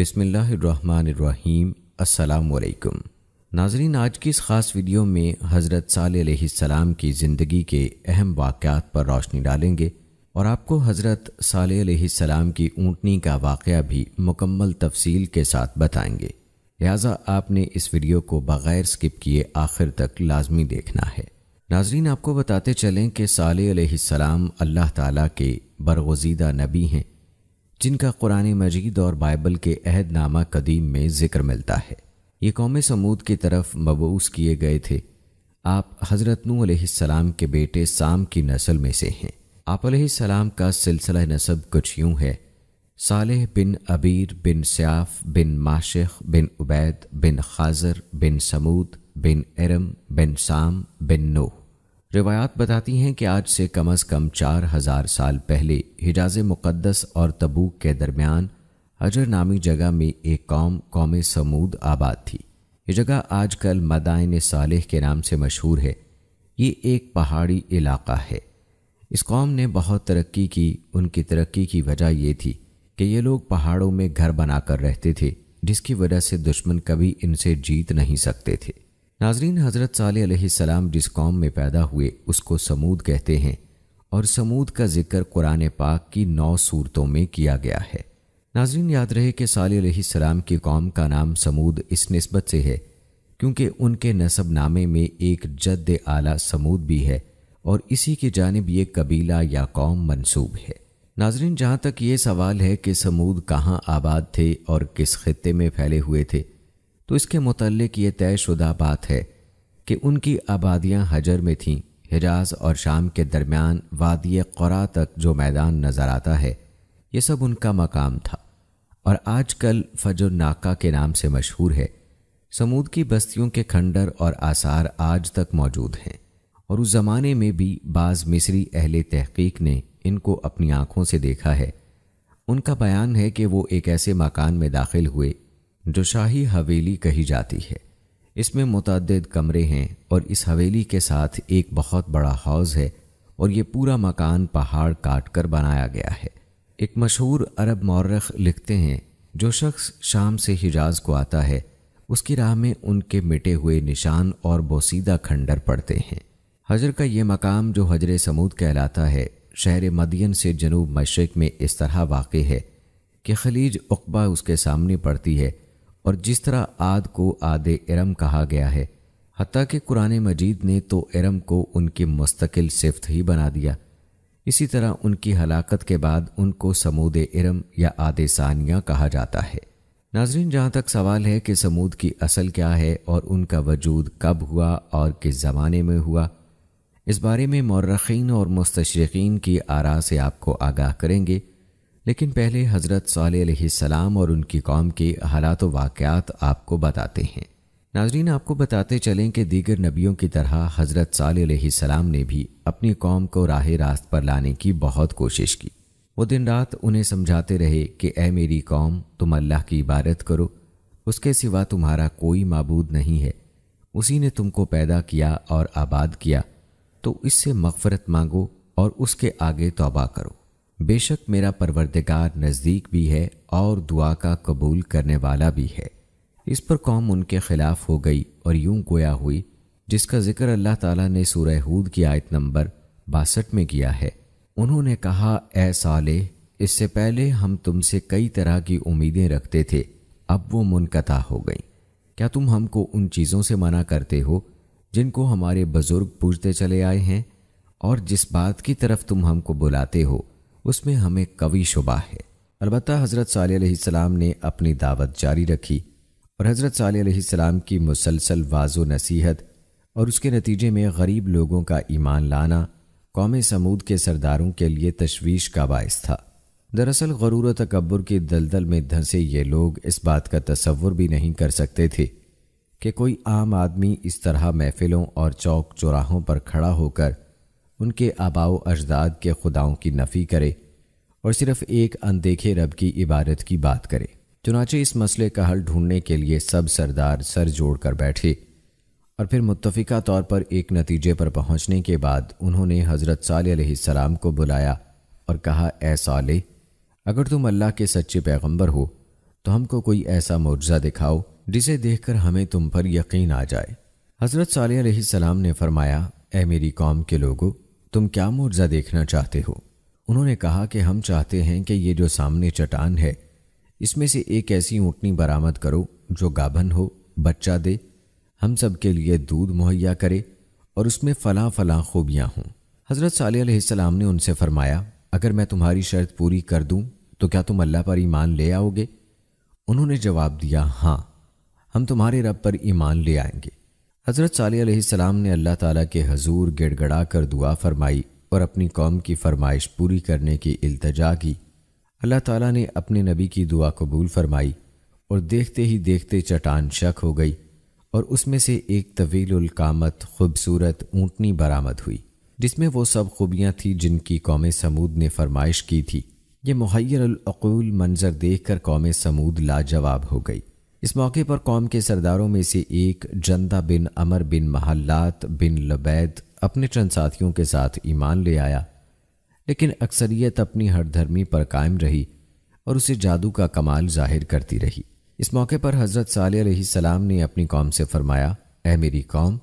बिसमीम् अल्लाम नाजरीन आज की इस ख़ास वीडियो में हज़रत सलाम की ज़िंदगी के अहम वाक़ात पर रोशनी डालेंगे और आपको हज़रत सलाम की ऊँटनी का वाक़ भी मुकम्मल तफसील के साथ बताएंगे लिहाजा आपने इस वीडियो को बग़ैर स्किप किए आखिर तक लाजमी देखना है नाजरीन आपको बताते चलें कि सलाम अल्लाह ताला के बरगजीदा नबी हैं जिनका कुरान मजीद और बाइबल के अहदनामा कदीम में जिक्र मिलता है ये कौम समूद की तरफ मबूस किए गए थे आप हज़रत नूसम के बेटे साम की नस्ल में से हैं आप सलाम का सिलसिला नसब कुछ यूं है सालेह बिन अबीर बिन सयाफ बिन माशिख बिन उबैद बिन खाजर बिन समूद बिन एरम बिन साम बिन नूह रिवायात बताती हैं कि आज से कम अज़ कम चार हज़ार साल पहले हिजाज मुक़दस और तबूक के दरमियान अजर नामी जगह में एक कौम कौम समूद आबाद थी ये जगह आजकल मदाइन सालेह के नाम से मशहूर है ये एक पहाड़ी इलाका है इस कौम ने बहुत तरक्की की उनकी तरक्की की वजह ये थी कि ये लोग पहाड़ों में घर बनाकर रहते थे जिसकी वजह से दुश्मन कभी इनसे जीत नहीं सकते थे नाजरीन हज़रत सलाम जिस कौम में पैदा हुए उसको समूद कहते हैं और समूद का जिक्र कुरान पाक की नौ सूरतों में किया गया है नाजरीन याद रहे कि सलाम की कौम का नाम समूद इस नस्बत से है क्योंकि उनके नसब नामे में एक जद आला समूद भी है और इसी की जानब ये कबीला या कौम मनसूब है नाजरीन जहाँ तक ये सवाल है कि समूद कहाँ आबाद थे और किस खत्े में फैले हुए थे तो इसके मुतलक ये तयशुदा बात है कि उनकी आबादियाँ हजर में थीं हिजाज और शाम के दरमियान वादिय क़रा तक जो मैदान नज़र आता है ये सब उनका मकाम था और आजकल फजर नाका के नाम से मशहूर है समूद की बस्तियों के खंडर और आसार आज तक मौजूद हैं और उस ज़माने में भी बाज़ मिस्री अहल तहकीक ने इनको अपनी आँखों से देखा है उनका बयान है कि वो एक ऐसे मकान में दाखिल हुए जो शाही हवेली कही जाती है इसमें मुतद कमरे हैं और इस हवेली के साथ एक बहुत बड़ा हौज़ है और ये पूरा मकान पहाड़ काट कर बनाया गया है एक मशहूर अरब मौरख लिखते हैं जो शख्स शाम से हिजाज को आता है उसकी राह में उनके मिटे हुए निशान और बोसीदा खंडर पड़ते हैं हजर का ये मकाम जो हजर समूद कहलाता है शहर मदियन से जनूब मशरक में इस तरह वाक़ है कि खलीज उकबा उसके सामने पड़ती है और जिस तरह आद को आदे इरम कहा गया है हती के कुरान मजीद ने तो इरम को उनकी मुस्तकिल सिफ्त ही बना दिया इसी तरह उनकी हलाकत के बाद उनको समूद इरम या आद सानिया कहा जाता है नाजरीन जहाँ तक सवाल है कि समूद की असल क्या है और उनका वजूद कब हुआ और किस ज़माने में हुआ इस बारे में मौरखीन और मुस्तरकिन की आरा से आपको आगाह करेंगे लेकिन पहले हज़रत सलाम और उनकी कौम के हालात वाक़ात आपको बताते हैं नाजरीन आपको बताते चलें कि दीगर नबियों की तरह हज़रत सलाम ने भी अपनी कौम को राह रास्त पर लाने की बहुत कोशिश की वो दिन रात उन्हें समझाते रहे कि ए मेरी कौम तुम अल्लाह की इबादत करो उसके सिवा तुम्हारा कोई मबूद नहीं है उसी ने तुमको पैदा किया और आबाद किया तो इससे मगफरत मांगो और उसके आगे तोबा करो बेशक मेरा परवरदिगार नज़दीक भी है और दुआ का कबूल करने वाला भी है इस पर कौम उनके खिलाफ हो गई और यूं गोया हुई जिसका जिक्र अल्लाह ताला ने हूद की आयत नंबर बासठ में किया है उन्होंने कहा ए साले इससे पहले हम तुमसे कई तरह की उम्मीदें रखते थे अब वो मुनकता हो गई क्या तुम हमको उन चीज़ों से मना करते हो जिनको हमारे बुज़ुर्ग पूछते चले आए हैं और जिस बात की तरफ तुम हमको बुलाते हो उसमें हमें कवि शुबा है अलबत् हज़रत सलाम ने अपनी दावत जारी रखी और हज़रत सलाम की मुसलसल वाजो नसीहत और उसके नतीजे में गरीब लोगों का ईमान लाना कौम समूद के सरदारों के लिए तशवीश का बायस था दरअसल गरूर तकबर के दलदल में धंसे ये लोग इस बात का तस्वुर भी नहीं कर सकते थे कि कोई आम आदमी इस तरह महफिलों और चौक चौराहों पर खड़ा होकर उनके आबाओ अजदाद के खुदाओं की नफ़ी करे और सिर्फ़ एक अनदेखे रब की इबारत की बात करे चुनाचे इस मसले का हल ढूंढने के लिए सब सरदार सर जोड़ कर बैठे और फिर मुतफ़ा तौर पर एक नतीजे पर पहुंचने के बाद उन्होंने हज़रत सलाम को बुलाया और कहा ए साले अगर तुम अल्लाह के सच्चे पैगंबर हो तो हमको कोई ऐसा मुआवजा दिखाओ जिसे देखकर हमें तुम पर यकीन आ जाए हज़रत सलाम ने फरमाया ए मेरी कौम के लोगों तुम क्या मुआवजा देखना चाहते हो उन्होंने कहा कि हम चाहते हैं कि ये जो सामने चट्टान है इसमें से एक ऐसी ऊँटनी बरामद करो जो गाभन हो बच्चा दे हम सब के लिए दूध मुहैया करे और उसमें फलां फलां खूबियाँ हों हज़रत सलाम ने उनसे फरमाया अगर मैं तुम्हारी शर्त पूरी कर दूँ तो क्या तुम अल्लाह पर ईमान ले आओगे उन्होंने जवाब दिया हाँ हम तुम्हारे रब पर ईमान ले आएंगे हज़रत सलाम ने अल्लाह ताला के हजूर गिड़गड़ा कर दुआ फरमाई और अपनी कौम की फरमाइश पूरी करने की अल्तजा की अल्लाह ताला ने अपने नबी की दुआ कबूल फरमाई और देखते ही देखते चटान शक हो गई और उसमें से एक तवील अकामत खूबसूरत ऊँटनी बरामद हुई जिसमें वो सब खूबियाँ थीं जिनकी कौम समूद ने फरमाइश की थी ये मुहैरकूल मंजर देख कर कौम समूद लाजवाब हो गई इस मौके पर कौम के सरदारों में से एक जंदा बिन अमर बिन महल्लात बिन लबैद अपने चंद साथियों के साथ ईमान ले आया लेकिन अक्सरियत अपनी हर धर्मी पर कायम रही और उसे जादू का कमाल जाहिर करती रही इस मौके पर हज़रत साल सलाम ने अपनी कौम से फरमाया ए मेरी कौम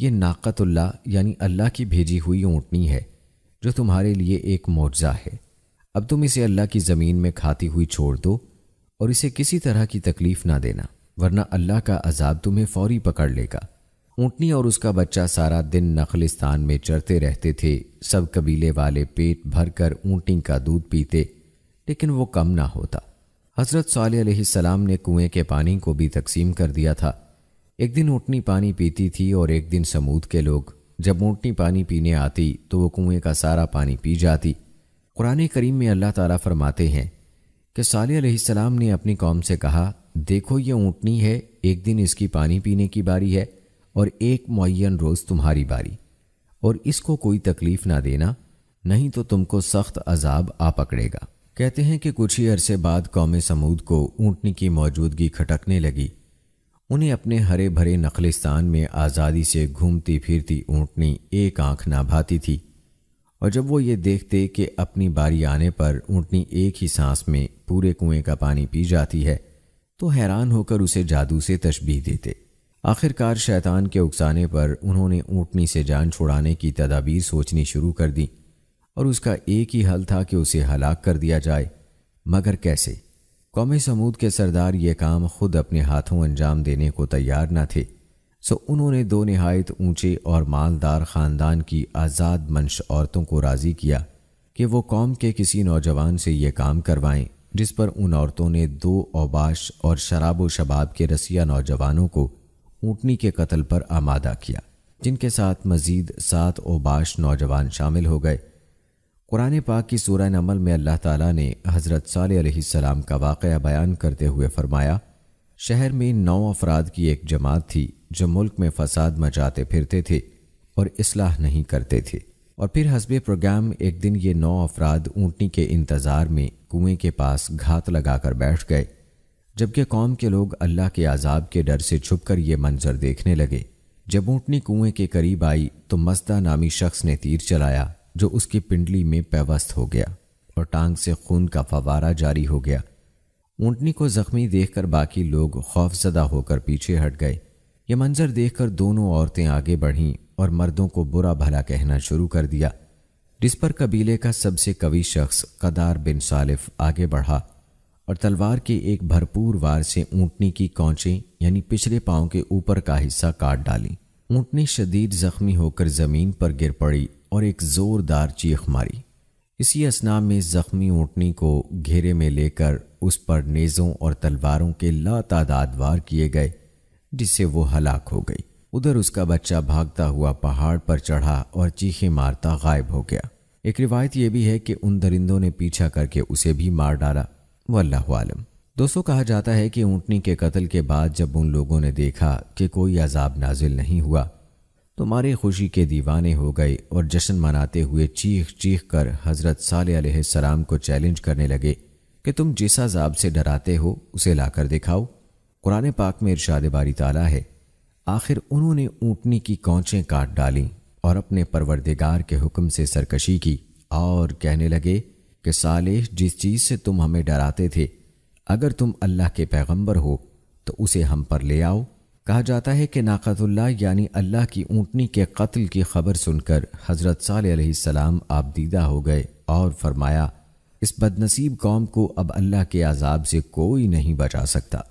ये नाकतुल्ला यानी अल्लाह की भेजी हुई ऊँटनी है जो तुम्हारे लिए एक मोजा है अब तुम इसे अल्लाह की ज़मीन में खाती हुई छोड़ दो और इसे किसी तरह की तकलीफ ना देना वरना अल्लाह का अजाब तुम्हें फौरी पकड़ लेगा ऊँटनी और उसका बच्चा सारा दिन नखलिस्तान में चरते रहते थे सब कबीले वाले पेट भर कर ऊँटनी का दूध पीते लेकिन वो कम ना होता हज़रत सलाम ने कुएं के पानी को भी तकसीम कर दिया था एक दिन ऊँटनी पानी पीती थी और एक दिन समूद के लोग जब ऊँटनी पानी पीने आती तो वो कुएं का सारा पानी पी जाती कुरान करीम में अल्लाह ताला फरमाते हैं कि सलाम ने अपनी कौम से कहा देखो ये ऊँटनी है एक दिन इसकी पानी पीने की बारी है और एक मुन रोज़ तुम्हारी बारी और इसको कोई तकलीफ़ ना देना नहीं तो तुमको सख्त अजाब आ पकड़ेगा कहते हैं कि कुछ ही अरसे बाद कौम समूद को ऊँटनी की मौजूदगी खटकने लगी उन्हें अपने हरे भरे नखलिस्तान में आज़ादी से घूमती फिरती ऊँटनी एक आंख ना भाती थी और जब वो ये देखते कि अपनी बारी आने पर ऊँटनी एक ही सांस में पूरे कुएं का पानी पी जाती है तो हैरान होकर उसे जादू से तशबी देते आखिरकार शैतान के उकसाने पर उन्होंने ऊँटनी से जान छुड़ाने की तदाबीर सोचनी शुरू कर दी और उसका एक ही हल था कि उसे हलाक कर दिया जाए मगर कैसे कौम समूद के सरदार ये काम खुद अपने हाथों अंजाम देने को तैयार न थे सो उन्होंने दो नहायत ऊंचे और मालदार ख़ानदान की आज़ाद मंश औरतों को राज़ी किया कि वो कौम के किसी नौजवान से ये काम करवाएं जिस पर उन औरतों ने दो अबाश और शराब व शबाब के रसिया नौजवानों को ऊँटनी के कत्ल पर आमादा किया जिनके साथ मज़ीद सात ओबाश नौजवान शामिल हो गए कुरान पाक की सूरह नमल में अल्लाह ताला ने हज़रत साल सलाम का वाक़ बयान करते हुए फ़रमाया शहर में नौ अफराद की एक जमात थी जो मुल्क में फसाद मचाते फिरते थे और इसलाह नहीं करते थे और फिर हसब प्रोग्राम एक दिन ये नौ अफराद ऊँटनी के इंतज़ार में कुएं के पास घात लगाकर बैठ गए जबकि कौम के लोग अल्लाह के आज़ाब के डर से छुप कर ये मंजर देखने लगे जब ऊँटनी कुएं के करीब आई तो मस्दा नामी शख्स ने तीर चलाया जो उसकी पिंडली में पैवस्त हो गया और टांग से खून का फवारा जारी हो गया ऊँटनी को जख्मी देखकर बाकी लोग खौफजदा होकर पीछे हट गए यह मंजर देखकर दोनों औरतें आगे बढ़ीं और मर्दों को बुरा भला कहना शुरू कर दिया जिस पर कबीले का सबसे कवि शख्स कदार बिन सालिफ आगे बढ़ा और तलवार के एक भरपूर वार से ऊँटनी की कौचें यानी पिछले पाँव के ऊपर का हिस्सा काट डाली ऊँटनी शदीद जख्मी होकर ज़मीन पर गिर पड़ी और एक ज़ोरदार चीख मारी इसी असना में जख्मी ऊँटनी को घेरे में लेकर उस पर नेज़ों और तलवारों के लातादाद वार किए गए जिससे वो हलाक हो गई उधर उसका बच्चा भागता हुआ पहाड़ पर चढ़ा और चीखे मारता गायब हो गया एक रिवायत यह भी है कि उन दरिंदों ने पीछा करके उसे भी मार डाला वल्लाह आलम दोस्तों कहा जाता है कि ऊँटनी के कत्ल के बाद जब उन लोगों ने देखा कि कोई अजाब नाजिल नहीं हुआ तुम्हारे खुशी के दीवाने हो गए और जश्न मनाते हुए चीख चीख कर हज़रत साल सलाम को चैलेंज करने लगे कि तुम जिस अजाब से डराते हो उसे लाकर दिखाओ कुरान पाक में इर्शाद बारी ताला है आखिर उन्होंने ऊँटनी की कौचें काट डाली और अपने परवरदिगार के हुक्म से सरकशी की और कहने लगे कि साले जिस चीज़ से तुम हमें डराते थे अगर तुम अल्लाह के पैगंबर हो तो उसे हम पर ले आओ कहा जाता है कि नाकतुल्ला यानी अल्लाह की ऊँटनी के कत्ल की खबर सुनकर हज़रत आप आपदीदा हो गए और फरमाया इस बदनसीब कौम को अब अल्लाह के आज़ाब से कोई नहीं बचा सकता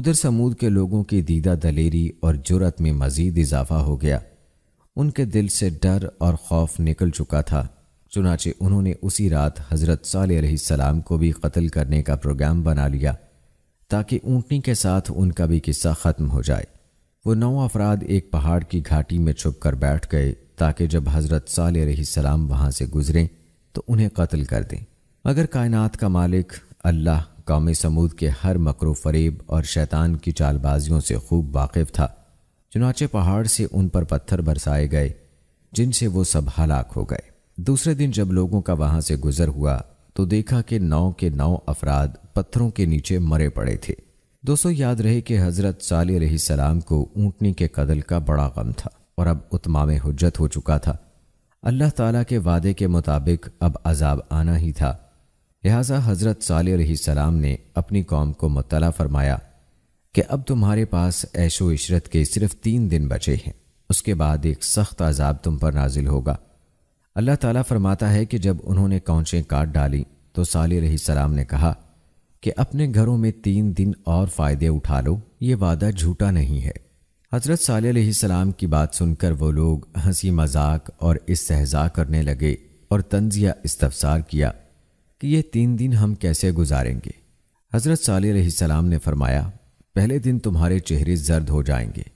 उधर समूद के लोगों की दीदा दलेरी और जुरत में मज़ीद इजाफा हो गया उनके दिल से डर और खौफ निकल चुका था चुनाचे उन्होंने उसी रात हज़रत सलाम को भी कत्ल करने का प्रोग्राम बना लिया ताकि ऊँटनी के साथ उनका भी किस्सा ख़त्म हो जाए वो नौ अफराद एक पहाड़ की घाटी में छुप कर बैठ गए ताकि जब हज़रत साल सलाम वहाँ से गुज़रें तो उन्हें कत्ल कर दें मगर कायनात का मालिक अल्लाह कौम समूद के हर मकरो फरेब और शैतान की चालबाजियों से खूब वाकिफ था चुनाचे पहाड़ से उन पर पत्थर बरसाए गए जिनसे वो सब हलाक हो गए दूसरे दिन जब लोगों का वहाँ से गुज़र हुआ तो देखा कि नौ के नौ अफराद पत्थरों के नीचे मरे पड़े थे दोस्तों याद रहे कि हज़रत साली सलाम को ऊंटनी के कदल का बड़ा गम था और अब उतमाम हजत हो चुका था अल्लाह ताला के वादे के मुताबिक अब अजाब आना ही था लिहाजा हज़रत साल सलाम ने अपनी कौम को मुतला फरमाया कि अब तुम्हारे पास ऐशो इशरत के सिर्फ तीन दिन बचे हैं उसके बाद एक सख्त अजाब तुम पर नाजिल होगा अल्लाह ताला फरमाता है कि जब उन्होंने कौचें काट डाली तो साल रही सलाम ने कहा कि अपने घरों में तीन दिन और फ़ायदे उठा लो ये वादा झूठा नहीं है हज़रत साल सलाम की बात सुनकर वो लोग हंसी मजाक और इस सहजा करने लगे और तंजिया इस्तफसार किया कि ये तीन दिन हम कैसे गुजारेंगे हज़रत साल सलाम ने फरमाया पहले दिन तुम्हारे चेहरे जर्द हो जाएंगे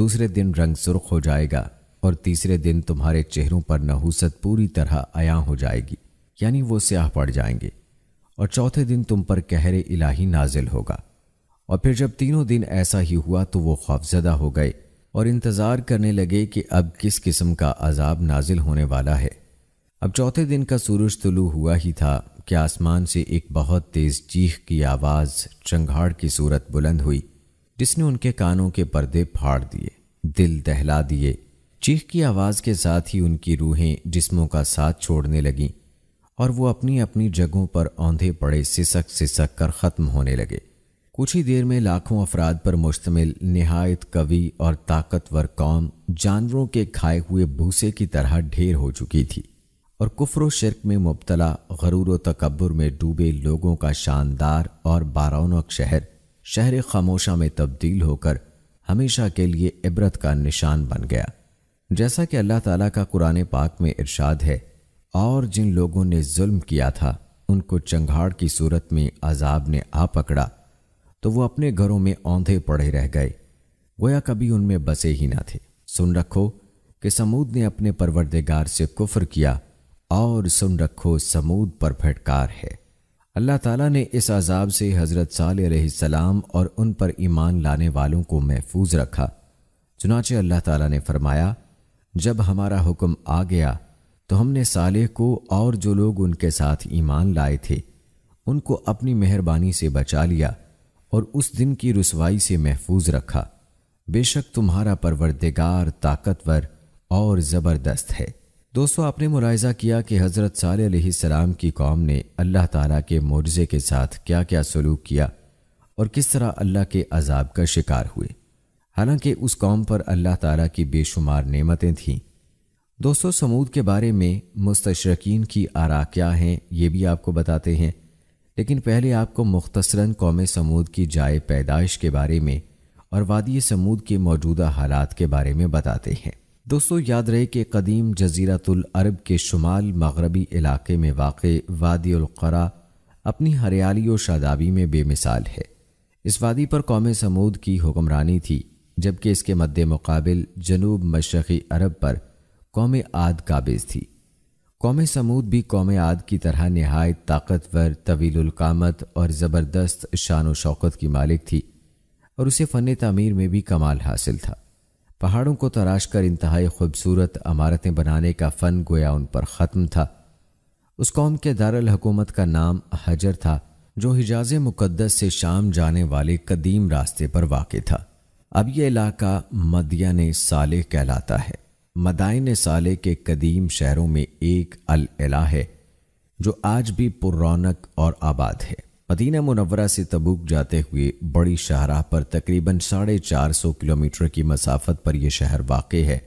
दूसरे दिन रंग सुर्ख हो जाएगा और तीसरे दिन तुम्हारे चेहरों पर नहुसत पूरी तरह अया हो जाएगी यानी वो स्याह पड़ जाएंगे और चौथे दिन तुम पर कहरे इलाही नाजिल होगा और फिर जब तीनों दिन ऐसा ही हुआ तो वो खौफजदा हो गए और इंतज़ार करने लगे कि अब किस किस्म का अजाब नाजिल होने वाला है अब चौथे दिन का सूरज तुलू हुआ ही था कि आसमान से एक बहुत तेज़ चीख की आवाज़ चंघाड़ की सूरत बुलंद हुई जिसने उनके कानों के पर्दे फाड़ दिए दिल दहला दिए चीख की आवाज़ के साथ ही उनकी रूहें जिस्मों का साथ छोड़ने लगीं और वो अपनी अपनी जगहों पर औंधे पड़े सिसक सिसक कर ख़त्म होने लगे कुछ ही देर में लाखों अफराद पर मुश्तमिल नहायत कवि और ताकतवर कौम जानवरों के खाए हुए भूसे की तरह ढेर हो चुकी थी और कुफर शिरक में मुबतला गरूर तकबर में डूबे लोगों का शानदार और बारौनक शहर शहर खामोशा में तब्दील होकर हमेशा के लिए इबरत का निशान बन गया जैसा कि अल्लाह ताला का कुरान पाक में इरशाद है और जिन लोगों ने जुल्म किया था उनको चंघाड़ की सूरत में अजाब ने आ पकड़ा तो वो अपने घरों में औंधे पड़े रह गए गोया कभी उनमें बसे ही ना थे सुन रखो कि समूद ने अपने परवरदेगार से कुफर किया और सुन रखो समूद पर फटकार है अल्लाह ताला ने इस अजाब से हज़रत सलाम और उन पर ईमान लाने वालों को महफूज रखा चुनाचे अल्लाह ताला ने फरमाया जब हमारा हुक्म आ गया तो हमने सालेह को और जो लोग उनके साथ ईमान लाए थे उनको अपनी मेहरबानी से बचा लिया और उस दिन की रसवाई से महफूज रखा बेशक तुम्हारा परवरदिगार ताकतवर और ज़बरदस्त है दोस्तों आपने मुलायजा किया कि हज़रत सलाम की कौम ने अल्लाह ताला के मोर्जे के साथ क्या क्या सलूक किया और किस तरह अल्लाह के अजाब का शिकार हुए हालांकि उस कौम पर अल्लाह ताला की बेशुमार नेमतें थीं दोस्तों समूद के बारे में मुस्तशरकिन की आरा क्या हैं ये भी आपको बताते हैं लेकिन पहले आपको मुख्तसरा कौम समूद की जाए पैदाइश के बारे में और वादी समूद के मौजूदा हालात के बारे में बताते हैं दोस्तों याद रहे कि कदीम जजीरातुल अरब के शुमाल मगरबी इलाके में वाक़ वादीरा अपनी हरियाली और शादाबी में बेमिसाल है इस वादी पर कौम समूद की हुक्मरानी थी जबकि इसके मद्दे मुकाबिल जनूब मशरक़ी अरब पर कौम आद काबिज थी कौम समूद भी कौम आद की तरह नहायत ताकतवर तवीलकामत और ज़बरदस्त शान शौकत की मालिक थी और उसे फ़न तमीर में भी कमाल हासिल था पहाड़ों को तराश कर इंतहाई खूबसूरत अमारतें बनाने का फ़न गोया उन पर ख़त्म था उस कौम के दारकूमत का नाम हजर था जो हिजाज मुकदस से शाम जाने वाले कदीम रास्ते पर वाक़ था अब यह इलाका मदियान साले कहलाता है मदायन साले के कदीम शहरों में एक अल अला है जो आज भी पुरौनक और आबाद है मदीना मुनवरा से तबूक जाते हुए बड़ी शाहराह पर तकरीबन साढ़े चार सौ किलोमीटर की मसाफत पर यह शहर वाक़ है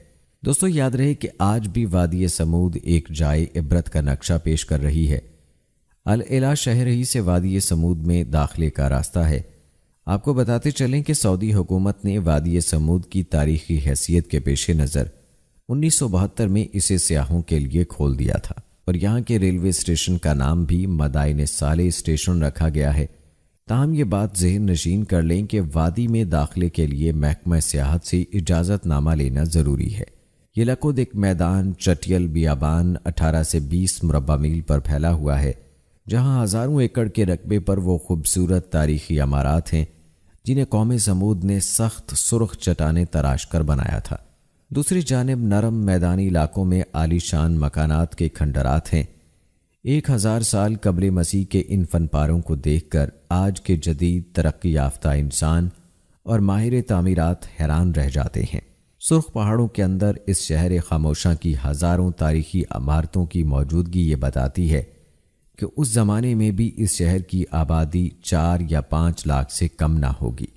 दोस्तों याद रहे कि आज भी वादी समूद एक जाए इबरत का नक्शा पेश कर रही है अल अला शहर ही से वादी समूद में दाखिले का रास्ता है आपको बताते चलें कि सऊदी हुकूमत ने वादी समूद की तारीखी हैसियत के पेश नज़र उन्नीस में इसे सयाहों के लिए खोल दिया था और यहाँ के रेलवे स्टेशन का नाम भी मदाइन साले स्टेशन रखा गया है ताहम ये बात जहन नशीन कर लें कि वादी में दाखिले के लिए महकमा सियाहत से इजाज़तनामा लेना ज़रूरी है ये लकुद एक मैदान चटियल बियाबान 18 से 20 मुरबा मील पर फैला हुआ है जहां हज़ारों एकड़ के रकबे पर वो खूबसूरत तारीखी अमारात हैं जिन्हें कौम समूद ने सख्त सुरख चटाने तराश कर बनाया था दूसरी जानब नरम मैदानी इलाकों में आलीशान मकानात के खंडरात हैं एक हज़ार साल कबल मसीह के इन फनपारों को देख कर आज के जदीद तरक्की याफ्ता इंसान और माहिर तमीरत हैरान रह जाते हैं सुर्ख पहाड़ों के अंदर इस शहर खामोशा की हज़ारों तारीखी इमारतों की मौजूदगी ये बताती है कि उस ज़माने में भी इस शहर की आबादी चार या पांच लाख से कम ना होगी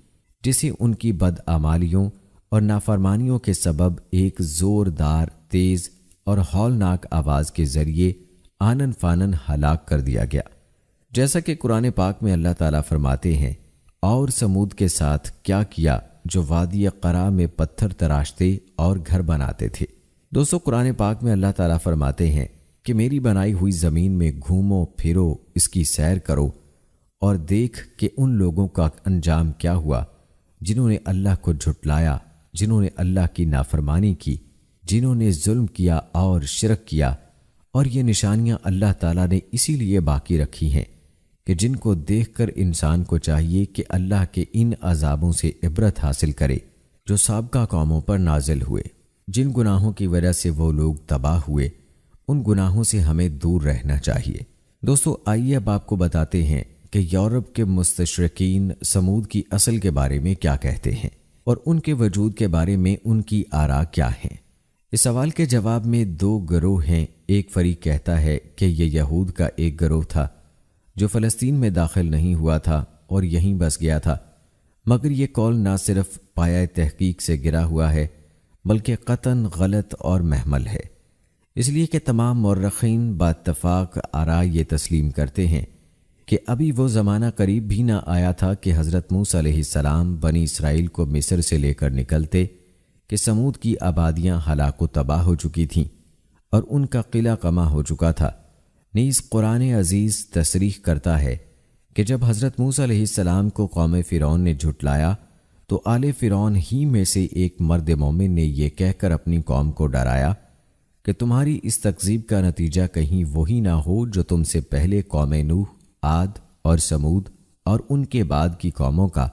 जिसे उनकी बदआमालियों और नाफरमानियों के सबब एक ज़ोरदार तेज़ और हौलनाक आवाज़ के ज़रिए आनन फानन हलाक कर दिया गया जैसा कि कुरान पाक में अल्लाह ताला फरमाते हैं और समूद के साथ क्या किया जो वादी करा में पत्थर तराशते और घर बनाते थे दोस्तों कुरान पाक में अल्लाह ताला फरमाते हैं कि मेरी बनाई हुई ज़मीन में घूमो फिरो इसकी सैर करो और देख के उन लोगों का अंजाम क्या हुआ जिन्होंने अल्लाह को झुटलाया जिन्होंने अल्लाह की नाफरमानी की जिन्होंने जुल्म किया और शिरक किया और ये निशानियाँ अल्लाह ताला ने इसीलिए बाकी रखी हैं कि जिनको देखकर इंसान को चाहिए कि अल्लाह के इन अजाबों से इबरत हासिल करे जो सबका कौमों पर नाजिल हुए जिन गुनाहों की वजह से वो लोग तबाह हुए उन गुनाहों से हमें दूर रहना चाहिए दोस्तों आइए अब आपको बताते हैं कि यूरोप के मुस्तशरकिन समूद की असल के बारे में क्या कहते हैं और उनके वजूद के बारे में उनकी आरा क्या है इस सवाल के जवाब में दो गरोह हैं एक फरीक कहता है कि यह यहूद का एक गरोह था जो फ़लस्तीन में दाखिल नहीं हुआ था और यहीं बस गया था मगर यह कौल ना सिर्फ पाया तहकीक से गिरा हुआ है बल्कि कतन गलत और महमल है इसलिए कि तमाम मर्रखीन बातफाक आरा ये तस्लीम करते हैं कि अभी वो ज़माना करीब भी ना आया था कि हज़रत मूसम बनी इसराइल को मिस्र से लेकर निकलते कि समूद की आबादियाँ हलाक तबाह हो चुकी थीं और उनका किला कमा हो चुका था नीज़ कुरान अजीज़ तशरीह करता है कि जब हज़रत मूसम को कौम फ़िरौन ने झुटलाया तो आले फ़िरौन ही में से एक मर्द मोमिन ने यह कहकर अपनी कौम को डराया कि तुम्हारी इस तकजीब का नतीजा कहीं वही ना हो जो तुमसे पहले कौम नूह आद और समूद और उनके बाद की कौमों का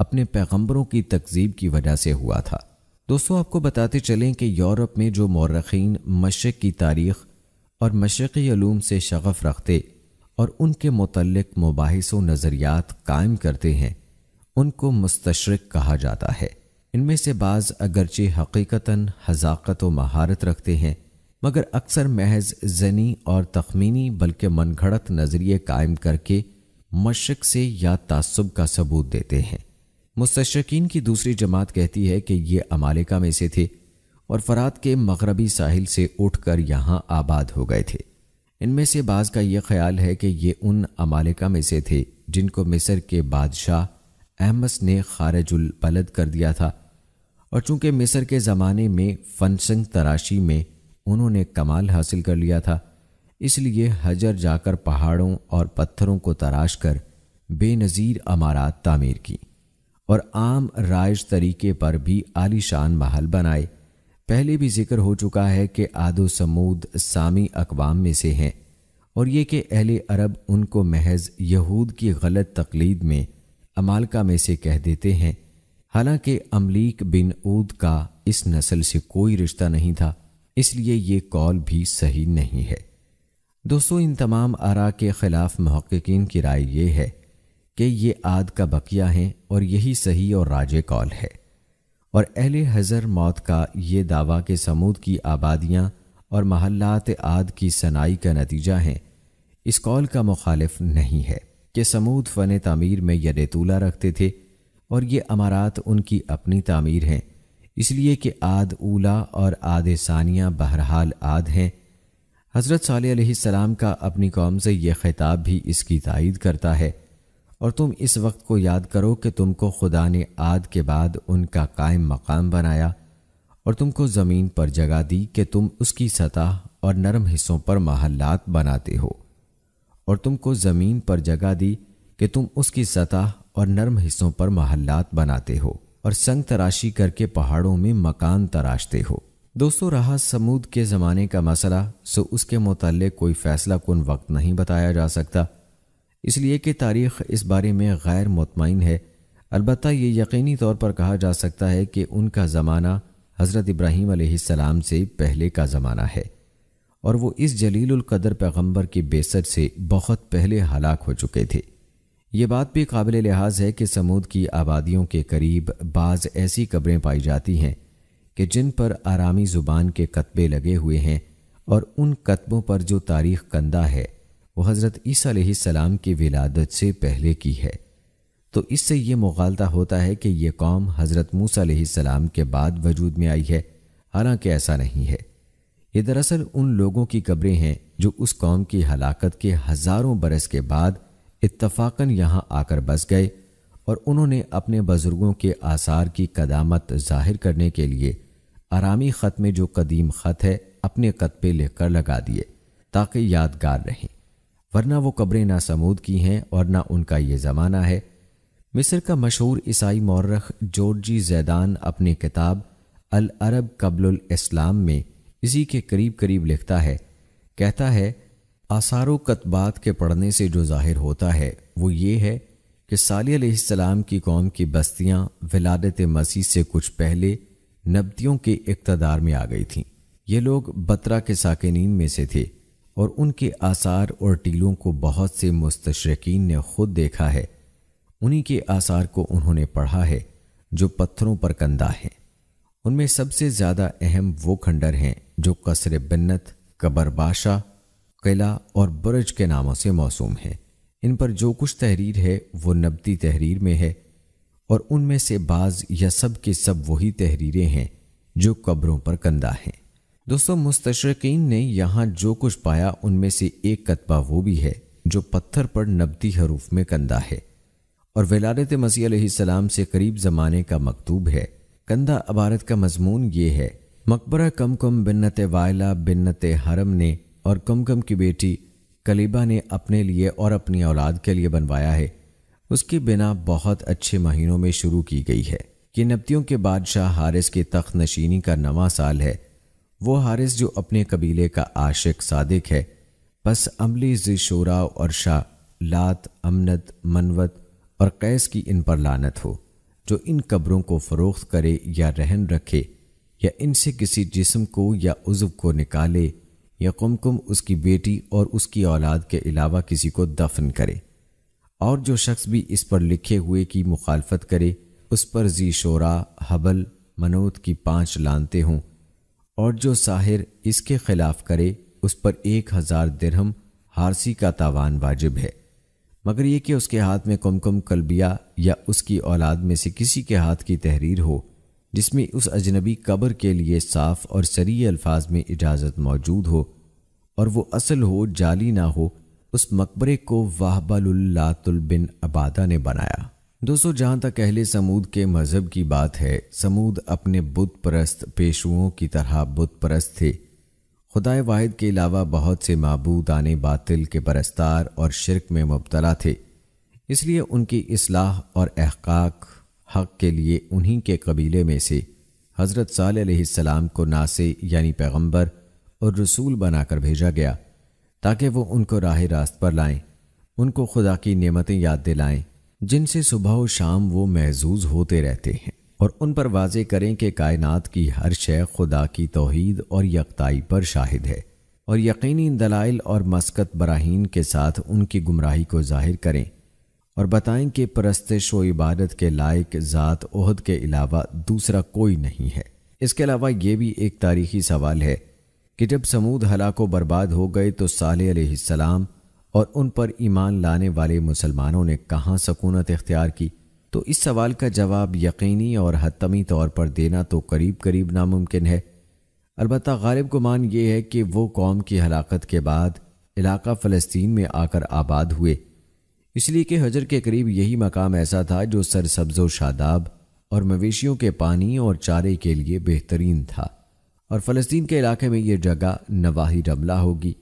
अपने पैगंबरों की तकजीब की वजह से हुआ था दोस्तों आपको बताते चलें कि यूरोप में जो मौरखीन मशक़ की तारीख़ और मशरक़ी ूम से शगफ़ रखते और उनके मतलक मुबास नज़रियात कायम करते हैं उनको मुस्तरक कहा जाता है इनमें से बाज़ अगरचे हकीकता हज़ाकत व महारत रखते हैं मगर अक्सर महज जनी और तखमीनी बल्कि घड़त नज़रिए कायम करके मशक से या तसब का सबूत देते हैं मुस्तशीन की दूसरी जमात कहती है कि ये अमालिका में से थे और फरात के मगरबी साहिल से उठकर यहाँ आबाद हो गए थे इनमें से बाज का ये ख्याल है कि ये उन अमालिका में से थे जिनको मिस्र के बादशाह अहमस ने खारजुल बलद कर दिया था और चूंकि मिस्र के ज़माने में फनसंग तराशी में उन्होंने कमाल हासिल कर लिया था इसलिए हजर जाकर पहाड़ों और पत्थरों को तराश कर बेनज़ीर अमारात तामीर की और आम राज तरीके पर भी आलीशान महल बनाए पहले भी जिक्र हो चुका है कि आदो समूद सामी अकवाम में से हैं और ये कि अहले अरब उनको महज यहूद की गलत तकलीद में अमालका में से कह देते हैं हालांकि अमलीक बिन ऊद का इस नस्ल से कोई रिश्ता नहीं था इसलिए ये कॉल भी सही नहीं है दोस्तों इन तमाम आरा के ख़िलाफ़ महक्कीन की राय ये है कि ये आद का बकिया है और यही सही और राज कॉल है और अहल हज़र मौत का ये दावा कि समूद की आबादियाँ और महल्लात आद की सनाई का नतीजा है इस कॉल का मुखालिफ नहीं है कि समूद फ़न तमीर में यदतूला रखते थे और ये अमारात उनकी अपनी तामीर हैं इसलिए कि आद ऊला और आद सानिया बहरहाल आद हैं हज़रत सलाम का अपनी कौम से यह खिताब भी इसकी तायद करता है और तुम इस वक्त को याद करो कि तुमको खुदा ने आद के बाद उनका कायम मकाम बनाया और तुमको ज़मीन पर जगह दी कि तुम उसकी सतह और नरम हिस्सों पर महल्लात बनाते हो और तुमको ज़मीन पर जगह दी कि तुम उसकी सतह और नरम हिस्सों पर महल्लात बनाते हो और संग तराशी करके पहाड़ों में मकान तराशते हो दोस्तों रहा समूद के ज़माने का मसला सो उसके मुतल कोई फ़ैसला कन वक्त नहीं बताया जा सकता इसलिए कि तारीख इस बारे में गैर मुतमिन है अलबत् ये यकीनी तौर पर कहा जा सकता है कि उनका ज़माना हज़रत इब्राहिम सलाम से पहले का ज़माना है और वो इस जलील कदर पैगंबर की बेसर से बहुत पहले हलाक हो चुके थे ये बात भी काबिल लिहाज है कि समूद की आबादियों के करीब बाज़ ऐसी कब्रें पाई जाती हैं कि जिन पर आरामी ज़ुबान के कतबे लगे हुए हैं और उन कतबों पर जो तारीख कंदा है वह हज़रत ईसी सलाम की विलादत से पहले की है तो इससे ये मुगालता होता है कि यह कौम हज़रत मूसा सलाम के बाद वजूद में आई है हालांकि ऐसा नहीं है ये दरअसल उन लोगों की कब्रें हैं जो उस कौम की हलाकत के हज़ारों बरस के बाद इत्तफाकन यहाँ आकर बस गए और उन्होंने अपने बुज़ुर्गों के आसार की कदामत जाहिर करने के लिए आरामी ख़त में जो कदीम ख़त है अपने ख़त पे लेकर लगा दिए ताकि यादगार रहें वरना वो कब्रें ना समूद की हैं और ना उनका ये ज़माना है मिस्र का मशहूर ईसाई मौरख जॉर्जी जैदान अपनी किताब अल अरब कबल इस्लाम में इसी के करीब करीब लिखता है कहता है आसारो कतबात के पढ़ने से जो जाहिर होता है वो ये है कि सालीसम की कौम की बस्तियाँ विलादत मसीह से कुछ पहले नब्दियों के इकतदार में आ गई थीं ये लोग बत्रा के साकिनीन में से थे और उनके आसार और टीलों को बहुत से मुस्तशरकिन ने खुद देखा है उन्हीं के आसार को उन्होंने पढ़ा है जो पत्थरों पर कंदा है उनमें सबसे ज़्यादा अहम वो खंडर हैं जो कसर बन्नत कबर बाशाह किला और ब्रज के नामों से मौसूम है इन पर जो कुछ तहरीर है वो नबती तहरीर में है और उनमें से बाज़ या सब के सब वही तहरीरें हैं जो कब्रों पर कंदा हैं दोस्तों मुस्तरकिन ने यहाँ जो कुछ पाया उनमें से एक कतबा वो भी है जो पत्थर पर नबती हरूफ में कंदा है और वलारत मसीह सलाम से करीब ज़माने का मकतूब है कंदा अबारत का मजमून ये है मकबरा कम कम बिन्नत वायला बिन्नत हरम ने और कमकम की बेटी कलीबा ने अपने लिए और अपनी औलाद के लिए बनवाया है उसकी बिना बहुत अच्छे महीनों में शुरू की गई है कि नब्तियों के बादशाह हारिस के तख्त नशीनी का नवा साल है वो हारिस जो अपने कबीले का आशिक सादिक है बस अमली जिशोरा और शाह लात अमनत मनवत और कैस की इन पर लानत हो जो इन कब्रों को फरोख्त करे या रहन रखे या इनसे किसी जिस्म को या उज्व को निकाले यकुमकुम उसकी बेटी और उसकी औलाद के अलावा किसी को दफन करे और जो शख्स भी इस पर लिखे हुए की मुखालफत करे उस पर जी शोरा हबल मनोद की पांच लानते हों और जो साहिर इसके खिलाफ करे उस पर एक हज़ार दिरहम हारसी का तावान वाजिब है मगर यह कि उसके हाथ में कुमकुम कलबिया या उसकी औलाद में से किसी के हाथ की तहरीर हो जिसमें उस अजनबी कब्र के लिए साफ और सरी अल्फाज में इजाज़त मौजूद हो और वो असल हो जाली ना हो उस मकबरे को वाहबलुल्लातुल बिन अबादा ने बनाया दोस्तों जहाँ तक अहले समूद के मज़हब की बात है समूद अपने बुत परस्त पेशुओं की तरह बुत परस्त थे खुदाए वाहिद के अलावा बहुत से मबूद आने बातिल के परस्तार और शिरक में मुबतला थे इसलिए उनकी इसलाह और अहकाक हक के लिए उन्हीं के कबीले में से हज़रत सलाम को नासे यानी पैगंबर और रसूल बनाकर भेजा गया ताकि वो उनको राह रास्त पर लाएं उनको खुदा की नियमतें याद दिलाएं जिनसे सुबह और शाम वो महजूज होते रहते हैं और उन पर वाजे करें कि कायनात की हर शय खुदा की तोहद और यकताई पर शाहिद है और यकीनी दलाइल और मस्कत बराहन के साथ उनकी गुमराही को जाहिर करें और बताएं कि परस्तिश व इबादत के लायक ज़ात ओहद के अलावा दूसरा कोई नहीं है इसके अलावा ये भी एक तारीखी सवाल है कि जब समूद को बर्बाद हो गए तो साल सलाम और उन पर ईमान लाने वाले मुसलमानों ने कहाँ सकूनत इख्तियार की तो इस सवाल का जवाब यकीनी और हतमी तौर पर देना तो करीब करीब नामुमकिन है अलबत् गालिब गुमान ये है कि वो कौम की हलाकत के बाद इलाका फ़लस्तीन में आकर आबाद हुए इसलिए कि हजर के करीब यही मकाम ऐसा था जो सरसब्जो शादाब और मवेशियों के पानी और चारे के लिए बेहतरीन था और फ़लस्तीन के इलाके में यह जगह नवाही रमला होगी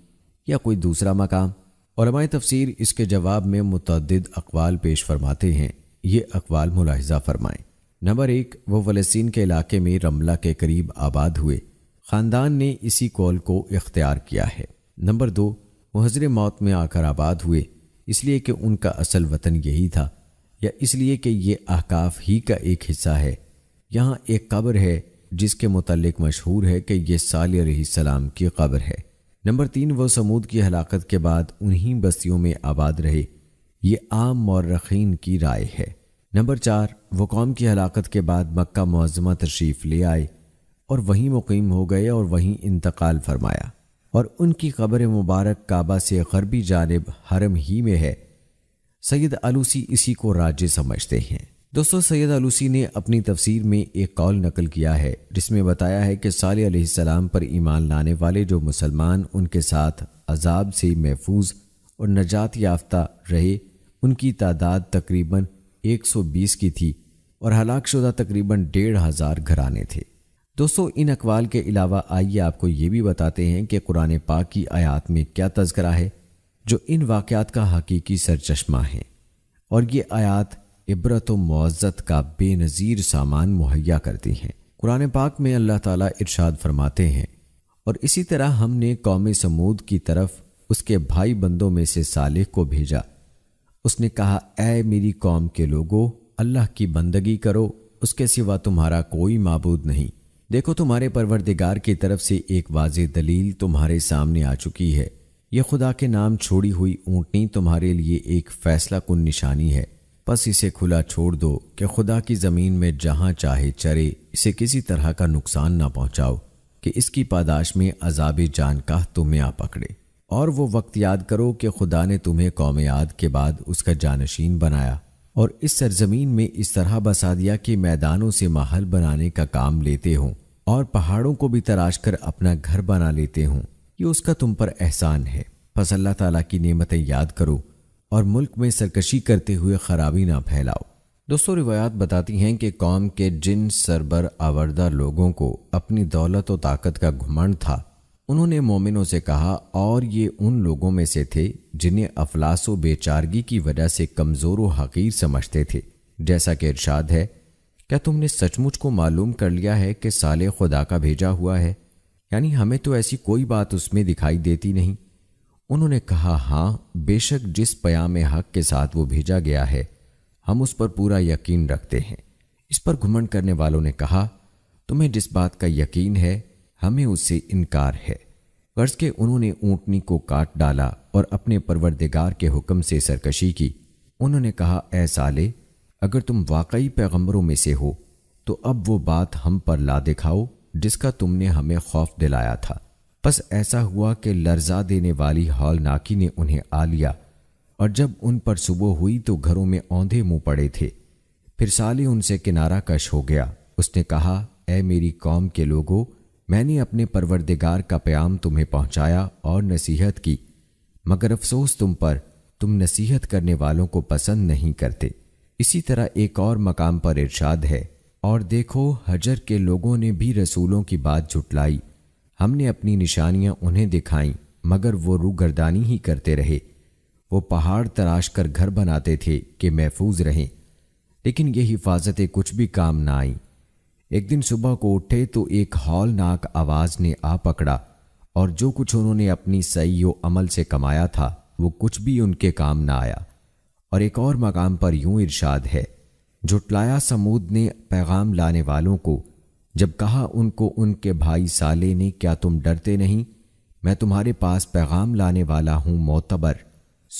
या कोई दूसरा मकाम और हमारी तफसीर इसके जवाब में मतद अकवाल पेश फरमाते हैं ये अकवाल मुलाहजा फरमाएं नंबर एक वह फ़लस्तीन के इलाके में रमला के करीब आबाद हुए ख़ानदान ने इसी कौल को इख्तियार किया है नंबर दो वो हजर मौत में आकर आबाद हुए इसलिए कि उनका असल वतन यही था या इसलिए कि ये अहकाफ ही का एक हिस्सा है यहाँ एक कब्र है जिसके मतलब मशहूर है कि यह साल सलाम की कब्र है नंबर तीन वह समूद की हलाकत के बाद उन्हीं बस्तियों में आबाद रहे ये आम मौरखीन की राय है नंबर चार वह कौम की हलाकत के बाद मक्का मज़मा तशरीफ़ ले आए और वहीं मुकीम हो गए और वहीं इंतकाल फरमाया और उनकी कब्र मुबारक काबा से गरबी जानब हरम ही में है सैयद आलूसी इसी को राज्य समझते हैं दोस्तों सैयद आलूसी ने अपनी तफसीर में एक कॉल नकल किया है जिसमें बताया है कि साल सलाम पर ईमान लाने वाले जो मुसलमान उनके साथ अजाब से महफूज और नजात याफ्ता रहे उनकी तादाद तकरीबन 120 की थी और हलाक शुदा तकरीबन डेढ़ हज़ार घराने थे दोस्तों इन अकवाल के अलावा आइए आपको ये भी बताते हैं कि कुरान पाक की आयात में क्या तस्करा है जो इन वाक़ात का हकीकी सरचश्मा है और ये आयात इबरत मुआज़त का बेनज़ीर सामान मुहैया करती हैं कुरान पाक में अल्लाह ताला इरशाद फरमाते हैं और इसी तरह हमने कौम समूद की तरफ उसके भाई बंदों में से सालेह को भेजा उसने कहा ए मेरी कौम के लोगों अल्लाह की बंदगी करो उसके सिवा तुम्हारा कोई मबूद नहीं देखो तुम्हारे परवरदिगार की तरफ से एक वाज दलील तुम्हारे सामने आ चुकी है यह खुदा के नाम छोड़ी हुई ऊँटनी तुम्हारे लिए एक फैसला कुन निशानी है बस इसे खुला छोड़ दो कि खुदा की ज़मीन में जहाँ चाहे चरे इसे किसी तरह का नुकसान ना पहुँचाओ कि इसकी पादाश में अजाब जान का तुम्हें आ पकड़े और वो वक्त याद करो कि खुदा ने तुम्हें कौम याद के बाद उसका जानशीन बनाया और इस सरजमीन में इस तरह बसा दिया कि मैदानों से महल बनाने का काम लेते हों और पहाड़ों को भी तराश कर अपना घर बना लेते हों ये उसका तुम पर एहसान है बस अल्लाह ताला की नेमतें याद करो और मुल्क में सरकशी करते हुए खराबी ना फैलाओ दोस्तों रिवायात बताती हैं कि कौम के जिन सरबर आवरदा लोगों को अपनी दौलत और ताकत का घुमंड था उन्होंने मोमिनों से कहा और ये उन लोगों में से थे जिन्हें अफलासो बेचारगी की वजह से कमज़ोर हकीर समझते थे जैसा कि इरशाद है क्या तुमने सचमुच को मालूम कर लिया है कि साले खुदा का भेजा हुआ है यानी हमें तो ऐसी कोई बात उसमें दिखाई देती नहीं उन्होंने कहा हाँ बेशक जिस पयाम हक के साथ वो भेजा गया है हम उस पर पूरा यकीन रखते हैं इस पर घुमंड करने वालों ने कहा तुम्हें जिस बात का यकीन है हमें उससे इनकार है कर्ज के उन्होंने ऊँटनी को काट डाला और अपने परवरदिगार के हुक्म से सरकशी की उन्होंने कहा ऐ साले अगर तुम वाकई पैगंबरों में से हो तो अब वो बात हम पर ला दिखाओ जिसका तुमने हमें खौफ दिलाया था बस ऐसा हुआ कि लर्जा देने वाली नाकी ने उन्हें आ लिया और जब उन पर सुबह हुई तो घरों में औंधे मुंह पड़े थे फिर साले उनसे किनारा कश हो गया उसने कहा ए मेरी कौम के लोगों मैंने अपने परवरदिगार का प्याम तुम्हें पहुंचाया और नसीहत की मगर अफसोस तुम पर तुम नसीहत करने वालों को पसंद नहीं करते इसी तरह एक और मकाम पर इर्शाद है और देखो हजर के लोगों ने भी रसूलों की बात झुटलाई हमने अपनी निशानियां उन्हें दिखाईं मगर वो गर्दानी ही करते रहे वो पहाड़ तराश कर घर बनाते थे कि महफूज रहें लेकिन ये हिफाजतें कुछ भी काम ना आईं एक दिन सुबह को उठे तो एक हॉलनाक आवाज ने आ पकड़ा और जो कुछ उन्होंने अपनी सही अमल से कमाया था वो कुछ भी उनके काम ना आया और एक और मकाम पर यूं इरशाद है झुटलाया समूद ने पैगाम लाने वालों को जब कहा उनको उनके भाई साले ने क्या तुम डरते नहीं मैं तुम्हारे पास पैगाम लाने वाला हूँ मोतबर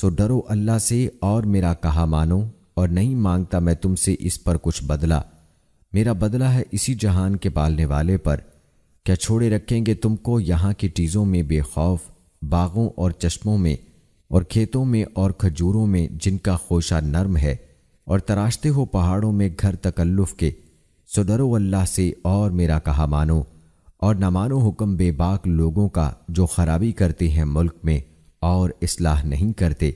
सो डरो अल्लाह से और मेरा कहा मानो और नहीं मांगता मैं तुमसे इस पर कुछ बदला मेरा बदला है इसी जहान के पालने वाले पर क्या छोड़े रखेंगे तुमको यहाँ की चीज़ों में बेखौफ बागों और चश्मों में और खेतों में और खजूरों में जिनका खोशा नर्म है और तराशते हो पहाड़ों में घर तकल्लुफ़ के सो अल्लाह से और मेरा कहा मानो और न मानो हुक्म बेबाक लोगों का जो खराबी करते हैं मुल्क में और इसलाह नहीं करते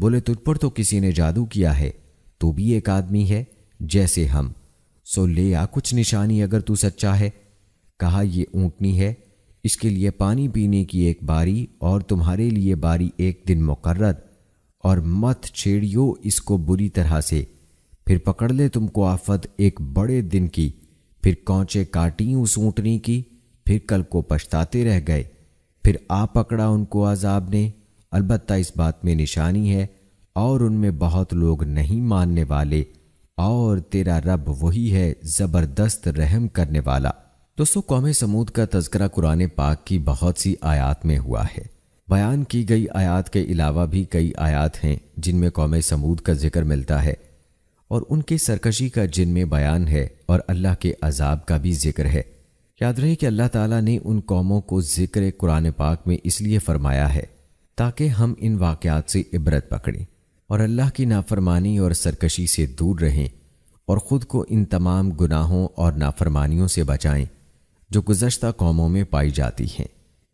बोले तुझ पर तो किसी ने जादू किया है तू भी एक आदमी है जैसे हम सो ले आ कुछ निशानी अगर तू सच्चा है कहा ये ऊँटनी है इसके लिए पानी पीने की एक बारी और तुम्हारे लिए बारी एक दिन मुकर और मत छेड़ियो इसको बुरी तरह से फिर पकड़ ले तुमको आफत एक बड़े दिन की फिर कौचे काटी उस ऊँटनी की फिर कल को पछताते रह गए फिर आ पकड़ा उनको आजाब ने अलबत्ता इस बात में निशानी है और उनमें बहुत लोग नहीं मानने वाले और तेरा रब वही है ज़बरदस्त रहम करने वाला दोस्तों कौम समूद का तस्करा कुरान पाक की बहुत सी आयात में हुआ है बयान की गई आयात के अलावा भी कई आयात हैं जिनमें कौम समूद का जिक्र मिलता है और उनके सरकशी का जिनमें बयान है और अल्लाह के अजाब का भी जिक्र है याद रहे कि अल्लाह ताला ने उन कौमों को जिक्र कुरान पाक में इसलिए फरमाया है ताकि हम इन वाक़ात से इबरत पकड़ें और अल्लाह की नाफरमानी और सरकशी से दूर रहें और ख़ुद को इन तमाम गुनाहों और नाफरमानियों से बचाएं जो गुजशत कौमों में पाई जाती हैं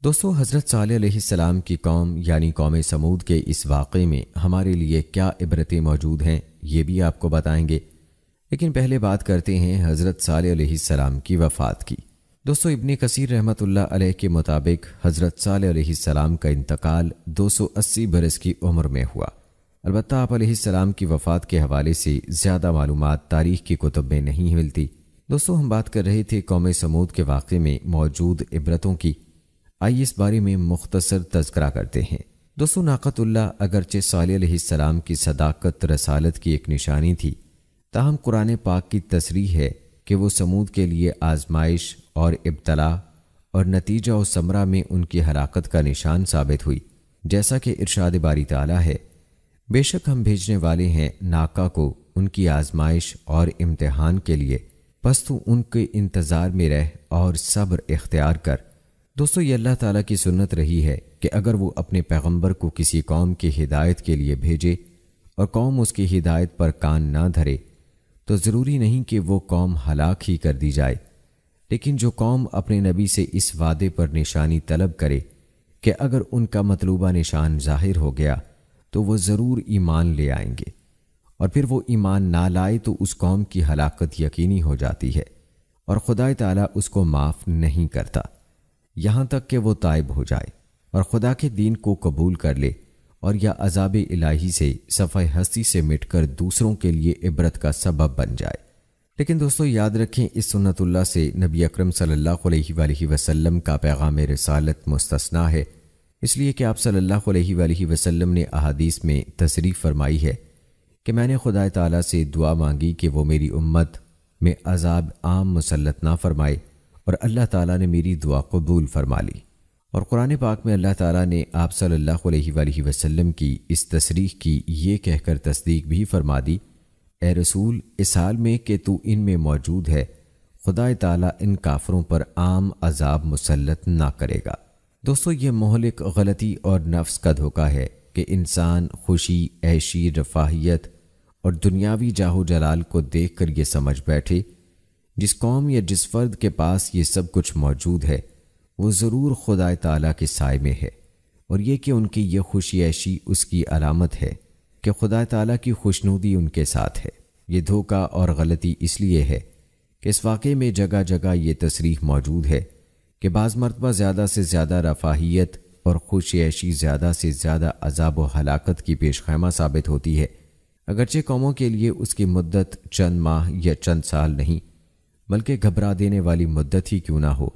दोस्तों हज़रत सलाम की कौम यानी कौम समूद के इस वाक़े में हमारे लिए क्या इबरतें मौजूद हैं ये भी आपको बताएंगे लेकिन पहले बात करते हैं हज़रत सलाम की वफ़ात की दोस्तों इबन कसर रहमत के मुताबिक हज़रत सलाम का इंतकाल दो अस्सी बरस की उम्र में हुआ अलबत् आप सलाम की वफ़ात के हवाले से ज़्यादा मालूम तारीख़ की कुतब में नहीं मिलती दोस्तों हम बात कर रहे थे कौम समूद के वाक़े में मौजूद इबरतों की आइए इस बारे में मुख्तसर तस्करा करते हैं दोस्तों नाकतुल्ला अगरचे सलाम की सदाकत रसालत की एक निशानी थी ताहम कुरान पाक की तस्री है कि वह समूद के लिए आजमाइश और इब्तला और नतीजा और समरा में उनकी हराकत का निशान साबित हुई जैसा कि इरशाद बारी ताला है बेशक हम भेजने वाले हैं नाका को उनकी आजमाइश और इम्तिहान के लिए बस तू उनके इंतज़ार में रह और सब्र इख्तियार कर दोस्तों ये अल्लाह ताला की सुन्नत रही है कि अगर वो अपने पैगंबर को किसी कौम की हिदायत के लिए भेजे और कौम उसकी हिदायत पर कान ना धरे तो ज़रूरी नहीं कि वो कौम हलाक ही कर दी जाए लेकिन जो कौम अपने नबी से इस वादे पर निशानी तलब करे कि अगर उनका मतलूबा निशान जाहिर हो गया तो वह ज़रूर ईमान ले आएंगे और फिर वो ईमान ना लाए तो उस कौम की हलाकत यकीनी हो जाती है और खुदा ताला उसको माफ़ नहीं करता यहाँ तक कि वो तायब हो जाए और खुदा के दीन को कबूल कर ले और या अजाब इलाही से सफ़ाई हस्ती से मिटकर दूसरों के लिए इबरत का सबब बन जाए लेकिन दोस्तों याद रखें इस सुन्नतुल्ला से नबी अकरम सल्लल्लाहु अलैहि वसल्लम का पैगाम रसालत मुस्तना है इसलिए कि आप सल्लल्लाहु अलैहि वसल्लम ने अहादीस में तशरीफ़ फरमाई है कि मैंने खुदा ताला से दुआ मांगी कि वो मेरी उम्मत में अजाब आम मुसलत ना फरमाए और अल्लाह ताला ने मेरी दुआ कबूल फरमा ली और कुरान पाक में अल्लाह ताला ने आप सल्लल्लाहु अलैहि वसल्लम की इस तशरी की ये कहकर तस्दीक भी फरमा दी ए रसूल इस हाल में कि तू इन में मौजूद है खुदा तला इन काफरों पर आम अजाब मुसलत ना करेगा दोस्तों ये मोहलिक गलती और नफ्स का धोखा है कि इंसान खुशी ऐशी रफाहियत और दुनियावी जाहो जलाल को देख कर ये समझ बैठे जिस कौम या जिस फर्द के पास ये सब कुछ मौजूद है वो ज़रूर खुदा तला के साय में है और ये कि उनकी ये खुशी ऐशी उसकी अलामत है कि खुदा तला की खुशनुदी उनके साथ है ये धोखा और गलती इसलिए है कि इस वाक़े में जगह जगह ये तसरीह मौजूद है कि बाज़ मरतबा ज़्यादा से ज़्यादा रफाहियत और खुश ऐशी ज़्यादा से ज़्यादा अजाब व हलाकत की पेश खैमा साबित होती है अगरचे कौमों के लिए उसकी मुद्दत चंद माह या चंद साल नहीं बल्कि घबरा देने वाली मुद्दत ही क्यों ना हो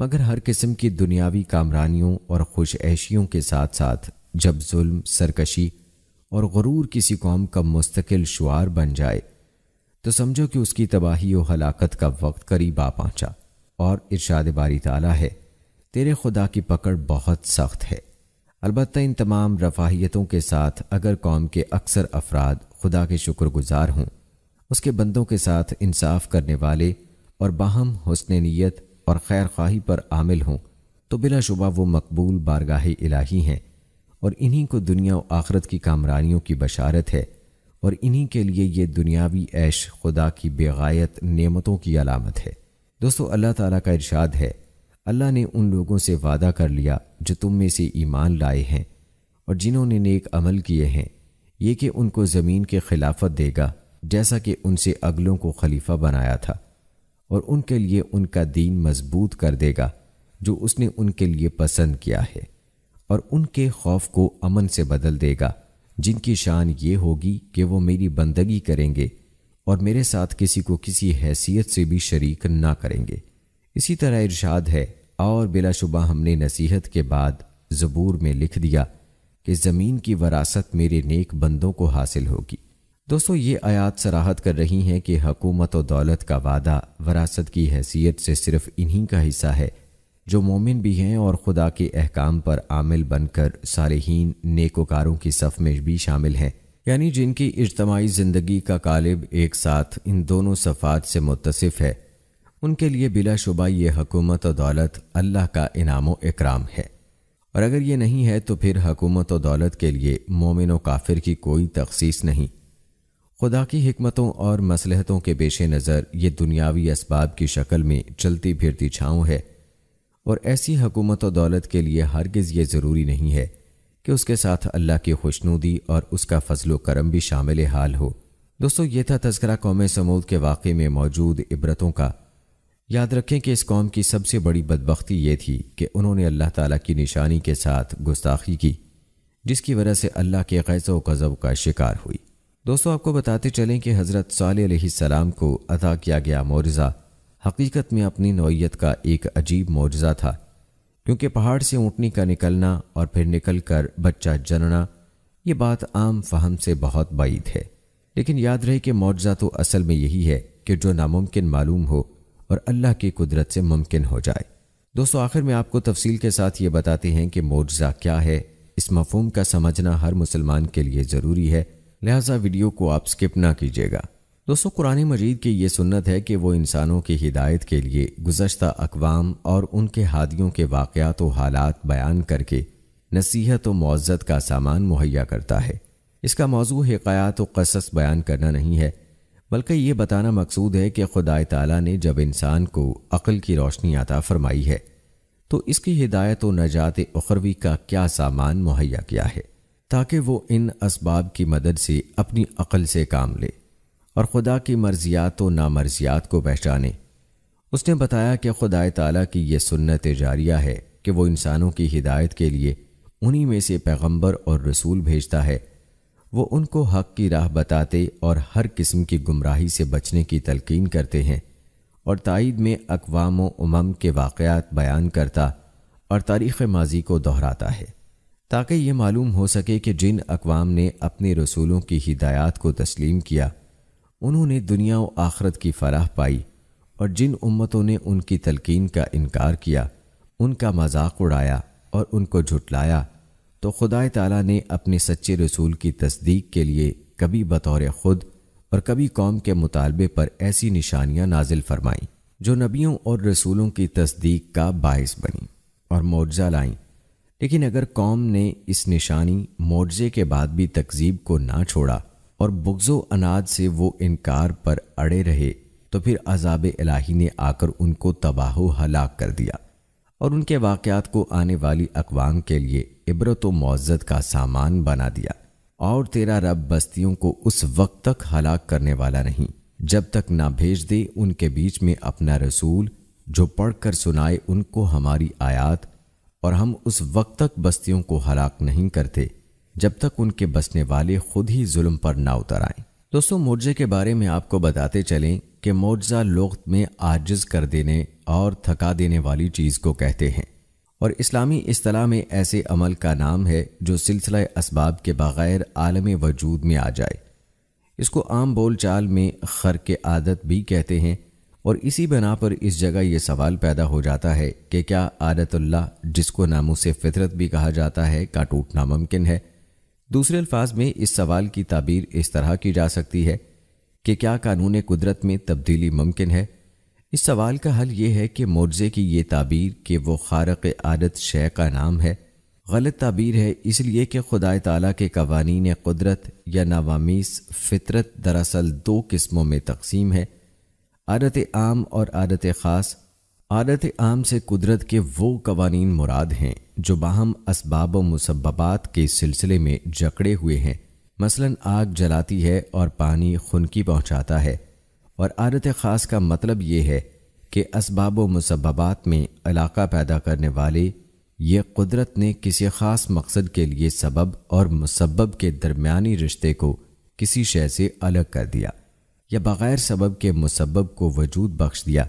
मगर हर किस्म की दुनियावी कामरानियों और खुश ऐशियों के साथ साथ जब जुल्म सरकशी और गरूर किसी कौम का मुस्तकिल शुआर बन जाए तो समझो कि उसकी तबाही व हलाकत का वक्त करीब आ पहुँचा और इर्शाद बारी ताला है तेरे खुदा की पकड़ बहुत सख्त है अलबत् इन तमाम रफाहियतों के साथ अगर कौम के अक्सर अफराद खुदा के शुक्रगुजार हों उसके बंदों के साथ इंसाफ करने वाले और बाहम हसन नीयत और खैर खाही पर आमिल हों तो बिलाशुबा वो मकबूल बारगाह इलाही हैं और इन्हीं को दुनिया और आखरत की कामरानियों की बशारत है और इन्हीं के लिए ये दुनियावी ऐश खुदा की बेगायत नियमतों की अलामत है दोस्तों अल्लाह ताला का इरशाद है अल्लाह ने उन लोगों से वादा कर लिया जो तुम में से ईमान लाए हैं और जिन्होंने नेक अमल किए हैं ये कि उनको ज़मीन के खिलाफत देगा जैसा कि उनसे अगलों को खलीफा बनाया था और उनके लिए उनका दीन मजबूत कर देगा जो उसने उनके लिए पसंद किया है और उनके खौफ को अमन से बदल देगा जिनकी शान ये होगी कि वो मेरी बंदगी करेंगे और मेरे साथ किसी को किसी हैसियत से भी शरीक ना करेंगे इसी तरह इरशाद है और बिलाशुबा हमने नसीहत के बाद ज़बूर में लिख दिया कि ज़मीन की वरासत मेरे नेक बंदों को हासिल होगी दोस्तों ये आयात सराहत कर रही हैं कि हकूमत और दौलत का वादा वरासत की हैसियत से सिर्फ इन्हीं का हिस्सा है जो मोमिन भी हैं और खुदा के अहकाम पर आमिल बनकर सालहीन नेकोकारों की सफ़ में भी शामिल हैं यानी जिनकी इज्तमाही ज़िंदगी का कालिब एक साथ इन दोनों सफ़ात से मुतसिफ है उनके लिए बिलाशुबा ये हकूमत और दौलत अल्लाह का इनाम इकराम है और अगर ये नहीं है तो फिर हकूमत और दौलत के लिए मोमिन व काफिर की कोई तखसीस नहीं खुदा की हमतों और मसलहतों के पेश नज़र ये दुनियावी इसबाब की शक्ल में चलती फिरती छाँव है और ऐसी हकूमत और दौलत के लिए हरगज़ ये ज़रूरी नहीं है कि उसके साथ अल्लाह की खुशनुदी और उसका फजल करम भी शामिल हाल हो दोस्तों ये था तस्करा कौम समूद के वाक़े में मौजूद इबरतों का याद रखें कि इस कौम की सबसे बड़ी बदबख्ती ये थी कि उन्होंने अल्लाह ताला की निशानी के साथ गुस्ताखी की जिसकी वजह से अल्लाह के गैज़ गज़ब का शिकार हुई दोस्तों आपको बताते चलें कि हज़रत सलाम को अदा किया गया मुआवजा हकीकत में अपनी नौीय का एक अजीब मुआवजा था क्योंकि पहाड़ से ऊँटनी का निकलना और फिर निकलकर बच्चा जनना ये बात आम फहम से बहुत बाईद है लेकिन याद रहे कि मुआवजा तो असल में यही है कि जो नामुमकिन मालूम हो और अल्लाह की कुदरत से मुमकिन हो जाए दोस्तों आखिर में आपको तफसील के साथ ये बताते हैं कि मुआवजा क्या है इस मफहम का समझना हर मुसलमान के लिए ज़रूरी है लिहाजा वीडियो को आप स्किप ना कीजिएगा दोस्तों कुरान मजीद की ये सुन्नत है कि वो इंसानों की हिदायत के लिए गुजशत अकवाम और उनके हादियों के वाक़ात व हालात बयान करके नसीहत व मुआज़त का सामान मुहैया करता है इसका मौजू हकयात व कसस बयान करना नहीं है बल्कि ये बताना मकसूद है कि खुदा तला ने जब इंसान को अक़ल की रोशनी अता फरमाई है तो इसकी हिदायत व नजात उखरवी का क्या सामान मुहैया किया है ताकि वो इन इसबाब की मदद से अपनी अक़ल से काम ले और ख़ुदा की मर्जियात व नामर्जियात को पहचाने उसने बताया कि खुदा तला की यह सुन्नत जारिया है कि वो इंसानों की हिदायत के लिए उन्हीं में से पैगंबर और रसूल भेजता है वो उनको हक की राह बताते और हर किस्म की गुमराही से बचने की तलकीन करते हैं और तइद में अकवाम उमम के वाक़ात बयान करता और तारीख़ माजी को दोहराता है ताकि ये मालूम हो सके कि जिन अकवाम ने अपने रसूलों की हिदायत को तस्लीम किया उन्होंने दुनिया व आखरत की फराह पाई और जिन उम्मतों ने उनकी तलकीन का इनकार किया उनका मजाक उड़ाया और उनको झुटलाया तो खुदा ताला ने अपने सच्चे रसूल की तस्दीक के लिए कभी बतौर खुद और कभी कौम के मुतालबे पर ऐसी निशानियां नाजिल फरमाईं जो नबियों और रसूलों की तस्दीक का बायस बनी और मुआवजा लाईं लेकिन अगर कौम ने इस निशानी मुआवजे के बाद भी तकजीब को ना छोड़ा और बुगज़ो अनाज से वो इनकार पर अड़े रहे तो फिर अजाब इलाही ने आकर उनको तबाह हलाक कर दिया और उनके वाक़ात को आने वाली अकवाम के लिए इबरत मज़त का सामान बना दिया और तेरा रब बस्तियों को उस वक्त तक हलाक करने वाला नहीं जब तक ना भेज दे उनके बीच में अपना रसूल जो पढ़कर सुनाए उनको हमारी आयात और हम उस वक्त तक बस्तियों को हलाक नहीं करते जब तक उनके बसने वाले खुद ही जुल्म पर ना उतर आए दोस्तों मोर्जे के बारे में आपको बताते चलें कि मोर्जा लोग में आजिज कर देने और थका देने वाली चीज़ को कहते हैं और इस्लामी असलाह में ऐसे अमल का नाम है जो सिलसिला इसबाब के बग़ैर आलम वजूद में आ जाए इसको आम बोल चाल में खर के आदत भी कहते हैं और इसी बना पर इस जगह ये सवाल पैदा हो जाता है कि क्या आदतुल्ला जिसको नामों से फितरत भी कहा जाता है का टूटना मुमकिन है दूसरे अल्फाज में इस सवाल की ताबीर इस तरह की जा सकती है कि क्या कानून कुदरत में तब्दीली मुमकिन है इस सवाल का हल ये है कि मोर्जे की ये ताबीर कि वो खारक आदत शय का नाम है गलत ताबीर है इसलिए कि खुदा ताली के कवानीन कुदरत या नवामीस फितरत दरअसल दो किस्मों में तकसीम है आदत आम और आदत ख़ास आदत आम से कुदरत के वो कवानीन मुराद हैं जो बाहम इसबाब मुसबात के सिलसिले में जकड़े हुए हैं मसलन आग जलाती है और पानी खुनकी पहुंचाता है और आदत ख़ास का मतलब ये है कि इसबाब मुसबात में इलाका पैदा करने वाले ये कुदरत ने किसी ख़ास मकसद के लिए सबब और मुसबब के दरमियानी रिश्ते को किसी शय से अलग कर दिया या बग़ैर सबब के मुसबब को वजूद बख्श दिया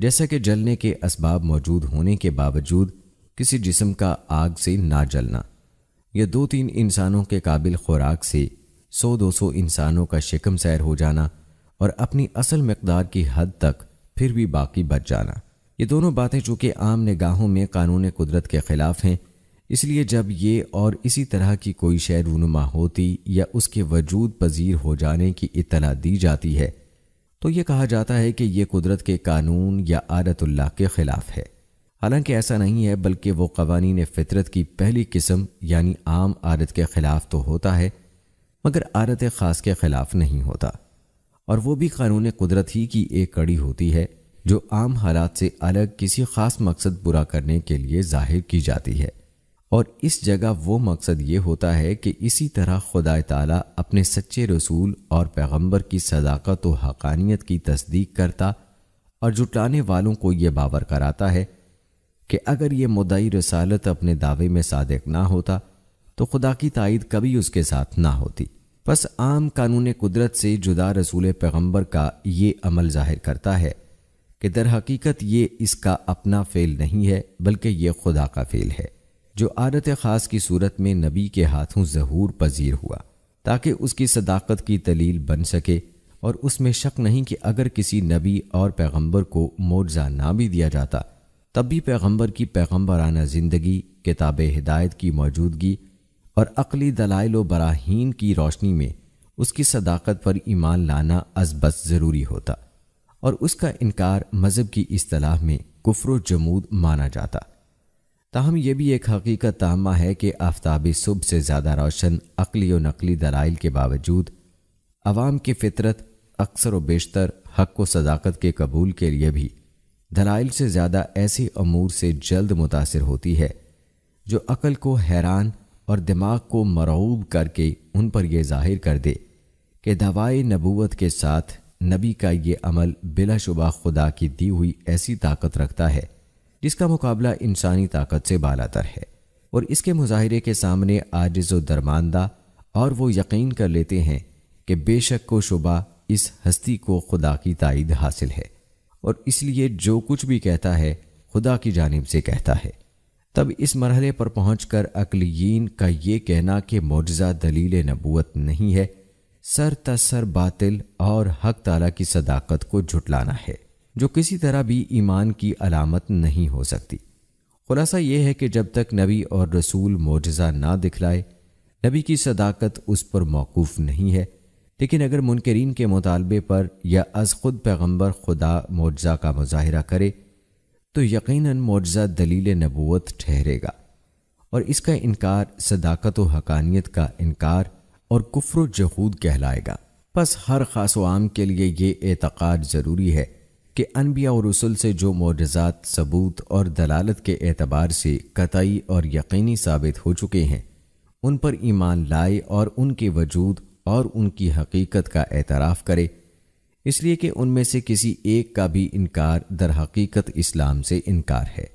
जैसा कि जलने के असबाब मौजूद होने के बावजूद किसी जिस्म का आग से ना जलना या दो तीन इंसानों के काबिल खुराक से सौ दो सौ इंसानों का शिकम सैर हो जाना और अपनी असल मकदार की हद तक फिर भी बाकी बच जाना ये दोनों बातें चूंकि आम निगाहों में कानून कुदरत के ख़िलाफ़ हैं इसलिए जब ये और इसी तरह की कोई शय रूनुमा होती या उसके वजूद पजीर हो जाने की इतला दी जाती है तो ये कहा जाता है कि यह कुदरत के कानून या आदतुल्ला के ख़िलाफ़ है हालांकि ऐसा नहीं है बल्कि वो कवानीन फ़ितरत की पहली किस्म यानी आम आदत के ख़िलाफ़ तो होता है मगर आदत ख़ास के ख़िलाफ़ नहीं होता और वो भी कानून कुदरत ही की एक कड़ी होती है जो आम हालात से अलग किसी ख़ास मकसद पूरा करने के लिए जाहिर की जाती है और इस जगह वो मकसद ये होता है कि इसी तरह खुदा ताला अपने सच्चे रसूल और पैगंबर की सदाकत व हकानियत की तस्दीक करता और जुटाने वालों को ये बावर कराता है कि अगर ये मुदई रसालत अपने दावे में सादक ना होता तो खुदा की तायद कभी उसके साथ ना होती बस आम कानून कुदरत से जुदा रसूल पैगंबर का ये अमल जाहिर करता है कि दर हकीकत ये इसका अपना फेल नहीं है बल्कि ये खुदा का फेल है जो आदत ख़ास की सूरत में नबी के हाथों जहूर पजीर हुआ ताकि उसकी सदाकत की दलील बन सके और उसमें शक नहीं कि अगर किसी नबी और पैगंबर को मोजा ना भी दिया जाता तब भी पैगंबर की पैगम्बराना ज़िंदगी किताब हिदायत की मौजूदगी और अकली दलाइल व बराहीन की रोशनी में उसकी सदाकत पर ईमान लाना अजबस ज़रूरी होता और उसका इनकार मज़हब की असलाह में कुफर जमूद माना जाता ताहम यह भी एक हकीकत ताहमा है कि आफ्ताबी सुबह से ज़्यादा रोशन अकली और नकली दलाइल के बावजूद अवाम की फितरत अक्सर व बेशतर हक व सदाकत के कबूल के लिए भी दलाइल से ज़्यादा ऐसे अमूर से जल्द मुतासर होती है जो अकल को हैरान और दिमाग को मरऊब करके उन पर यह जाहिर कर दे कि दवाई नबूत के साथ नबी का ये अमल बिलाशुबा खुदा की दी हुई ऐसी ताकत रखता है इसका मुकाबला इंसानी ताकत से बालातर है और इसके मुजाहरे के सामने आजिज़ दरमानदा और वो यकीन कर लेते हैं कि बेशक को शुबा इस हस्ती को खुदा की तायद हासिल है और इसलिए जो कुछ भी कहता है खुदा की जानब से कहता है तब इस मरहले पर पहुँच कर अकलीन का ये कहना कि मुआजा दलील नबूत नहीं है सर तसर बातिल और हक ताला की सदाकत को झुटलाना है जो किसी तरह भी ईमान की अलामत नहीं हो सकती खुलासा यह है कि जब तक नबी और रसूल मोजा ना दिखलाए नबी की सदाकत उस पर मौकूफ़ नहीं है लेकिन अगर मुनकरीन के मुतालबे पर या अज खुद पैगम्बर खुदा मुआजा का मुजाहरा करे तो यकीनन मुआजा दलील नबूत ठहरेगा और इसका इनकार सदाकत हकानियत का इनकार और कुफर जहूद कहलाएगा बस हर खास वाम के लिए ये एतक़ाद ज़रूरी है कि अनबिया और रसुल से जो मोजात सबूत और दलालत के एतबार से कतई और यकीनी साबित हो चुके हैं उन पर ईमान लाए और उनके वजूद और उनकी हकीकत का एतराफ़ करे इसलिए कि उनमें से किसी एक का भी इनकार दर हकीकत इस्लाम से इनकार है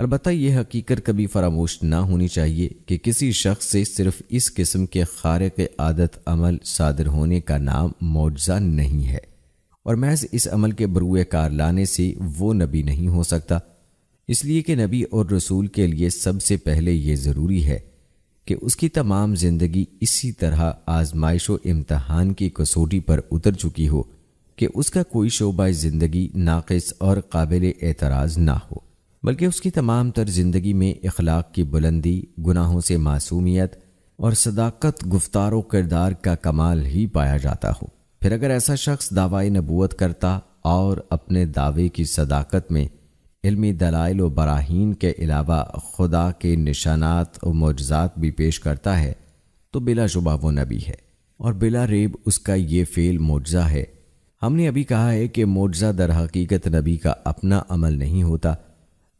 अलबत् यह हकीकत कभी फरामोश ना होनी चाहिए कि किसी शख्स से सिर्फ इस किस्म के खारक आदत अमल सादर होने का नाम मुआवजा नहीं है और महज इस अमल के बरुए कार लाने से वो नबी नहीं हो सकता इसलिए कि नबी और रसूल के लिए सबसे पहले ये ज़रूरी है कि उसकी तमाम ज़िंदगी इसी तरह आजमाइश व इम्तहान की कसौटी पर उतर चुकी हो कि उसका कोई शोबा ज़िंदगी नाकस और काबिल एतराज़ ना हो बल्कि उसकी तमाम तर ज़िंदगी में अखलाक की बुलंदी गुनाहों से मासूमियत और सदाकत गुफ्तार किरदार का कमाल ही पाया जाता हो फिर अगर ऐसा शख्स दावा नबूत करता और अपने दावे की सदाकत में इल्मी दलाइल व बराहीन के अलावा खुदा के निशानात और मुआजात भी पेश करता है तो बिला शुबा वो नबी है और बिला रेब उसका ये फ़ेल मुआजा है हमने अभी कहा है कि मुआजा दर हकीकत नबी का अपना अमल नहीं होता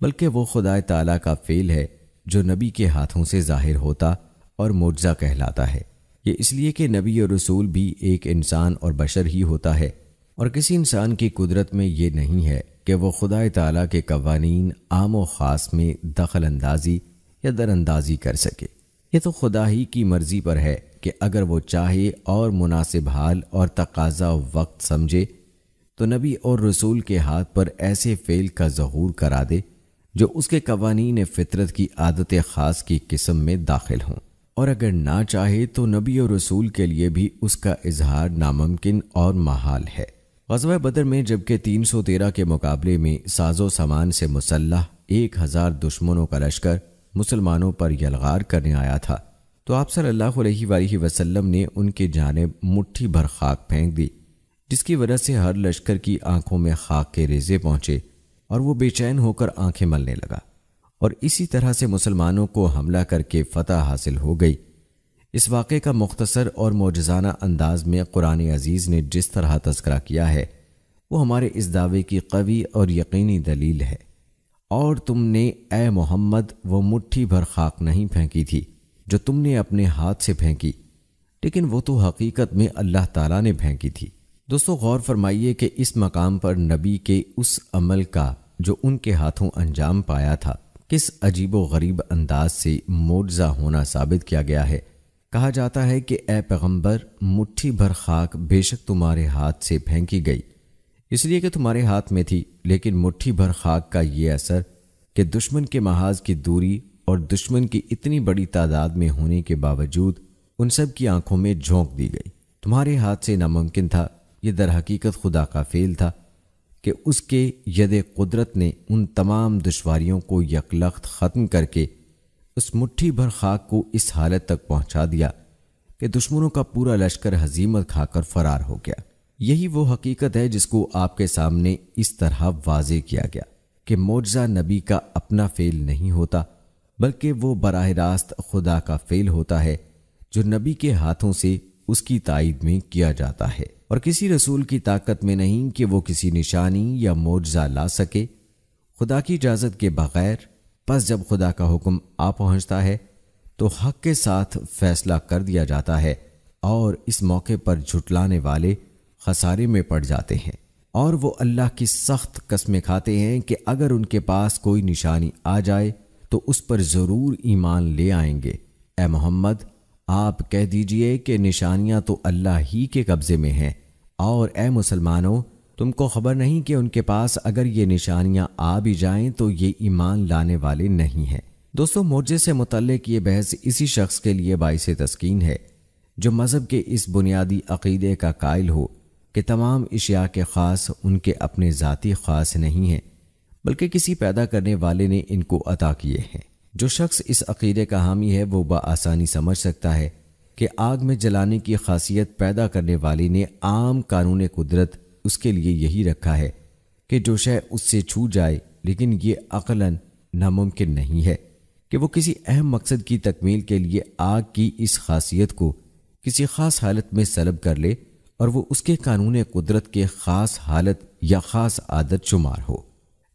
बल्कि वो खुदा तला का फ़ेल है जो नबी के हाथों से ज़ाहिर होता और मुआजा कहलाता है ये इसलिए कि नबी और रसूल भी एक इंसान और बशर ही होता है और किसी इंसान की कुदरत में ये नहीं है कि वह खुदा ताली के कवानीन आम व ख़ास में दखल अंदाजी या दरअंदाजी कर सके ये तो खुदा ही की मर्ज़ी पर है कि अगर वो चाहे और मुनासिब हाल और तकाजा वक्त समझे तो नबी और रसूल के हाथ पर ऐसे फ़ेल का जहूर करा दे जो उसके कवानीन फ़ितरत की आदत ख़ास की किस्म में दाखिल हों और अगर ना चाहे तो नबी और रसूल के लिए भी उसका इजहार नामुमकिन और महाल है गजवा बदर में जबकि 313 के मुकाबले में साजो सामान से मुसल्ह एक हज़ार दुश्मनों का लश्कर मुसलमानों पर यलगार करने आया था तो आप सल्लल्लाहु अलैहि वसल्लम ने उनके जानब मुट्ठी भर खाक फेंक दी जिसकी वजह से हर लश्कर की आंखों में खाक के रेजे पहुंचे और वो बेचैन होकर आंखें मलने लगा और इसी तरह से मुसलमानों को हमला करके फतह हासिल हो गई इस वाक़े का मुख्तसर और मोजाना अंदाज में कुरान अजीज़ ने जिस तरह तस्करा किया है वो हमारे इस दावे की कवी और यकीनी दलील है और तुमने ए मोहम्मद वो मुट्ठी भर खाक नहीं फेंकी थी जो तुमने अपने हाथ से फेंकी लेकिन वो तो हकीकत में अल्लाह ताला ने फेंकी थी दोस्तों गौर फरमाइए कि इस मकाम पर नबी के उस अमल का जो उनके हाथों अंजाम पाया था किस अजीब गरीब अंदाज से मुआवजा होना साबित किया गया है कहा जाता है कि ए पैगंबर मुट्ठी भर खाक बेशक तुम्हारे हाथ से फेंकी गई इसलिए कि तुम्हारे हाथ में थी लेकिन मुट्ठी भर खाक का ये असर कि दुश्मन के महाज की दूरी और दुश्मन की इतनी बड़ी तादाद में होने के बावजूद उन सब की आंखों में झोंक दी गई तुम्हारे हाथ से नामुमकिन था ये हकीकत खुदा का फेल था कि उसके यद कुदरत ने उन तमाम दुश्वारियों को यकलख्त ख़त्म करके उस मुट्ठी भर खाक को इस हालत तक पहुंचा दिया कि दुश्मनों का पूरा लश्कर हजीमत खाकर फरार हो गया यही वो हकीकत है जिसको आपके सामने इस तरह वाजे किया गया कि मोजा नबी का अपना फेल नहीं होता बल्कि वो बरह रास्त खुदा का फेल होता है जो नबी के हाथों से उसकी ताइद में किया जाता है और किसी रसूल की ताकत में नहीं कि वो किसी निशानी या मोजा ला सके खुदा की इजाज़त के बगैर बस जब खुदा का हुक्म आ पहुंचता है तो हक के साथ फैसला कर दिया जाता है और इस मौके पर झुटलाने वाले खसारे में पड़ जाते हैं और वो अल्लाह की सख्त कस्में खाते हैं कि अगर उनके पास कोई निशानी आ जाए तो उस पर ज़रूर ईमान ले आएंगे ए मोहम्मद आप कह दीजिए कि निशानियां तो अल्लाह ही के कब्ज़े में हैं और ए मुसलमानों तुमको खबर नहीं कि उनके पास अगर ये निशानियां आ भी जाएं तो ये ईमान लाने वाले नहीं हैं दोस्तों मोर्जे से मुतलक ये बहस इसी शख्स के लिए बायस तस्किन है जो मज़हब के इस बुनियादी अकीदे का कायल हो कि तमाम अशिया के ख़ास उनके अपने ज़ाती ख़ास नहीं हैं बल्कि किसी पैदा करने वाले ने इनको अता किए हैं जो शख्स इस अकीदे का हामी है वो बसानी समझ सकता है कि आग में जलाने की खासियत पैदा करने वाली ने आम कानून कुदरत उसके लिए यही रखा है कि जो शह उससे छू जाए लेकिन ये अकलन नामुमकिन नहीं है कि वो किसी अहम मकसद की तकमील के लिए आग की इस खासियत को किसी ख़ास हालत में सलब कर ले और वो उसके कानून कुदरत के ख़ास हालत या ख़ास आदत शुमार हो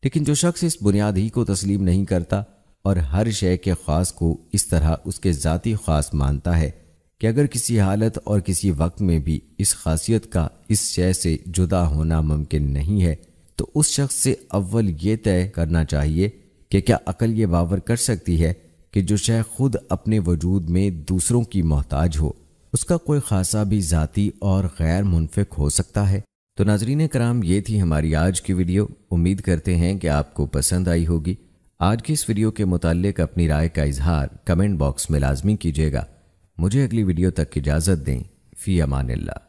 लेकिन जो शख्स इस बुनियाद ही को तस्लीम नहीं करता और हर शय के ख़ास को इस तरह उसके ज़ाती ख़ास मानता है कि अगर किसी हालत और किसी वक्त में भी इस खासियत का इस शय से जुदा होना मुमकिन नहीं है तो उस शख्स से अव्वल ये तय करना चाहिए कि क्या अकल ये बावर कर सकती है कि जो शय खुद अपने वजूद में दूसरों की मोहताज हो उसका कोई खासा भी जाति और गैर मुनफिक हो सकता है तो नाजरीन कराम ये थी हमारी आज की वीडियो उम्मीद करते हैं कि आपको पसंद आई होगी आज की इस वीडियो के मुतालिक अपनी राय का इजहार कमेंट बॉक्स में लाजमी कीजिएगा मुझे अगली वीडियो तक की इजाज़त दें फ़ी अमान ला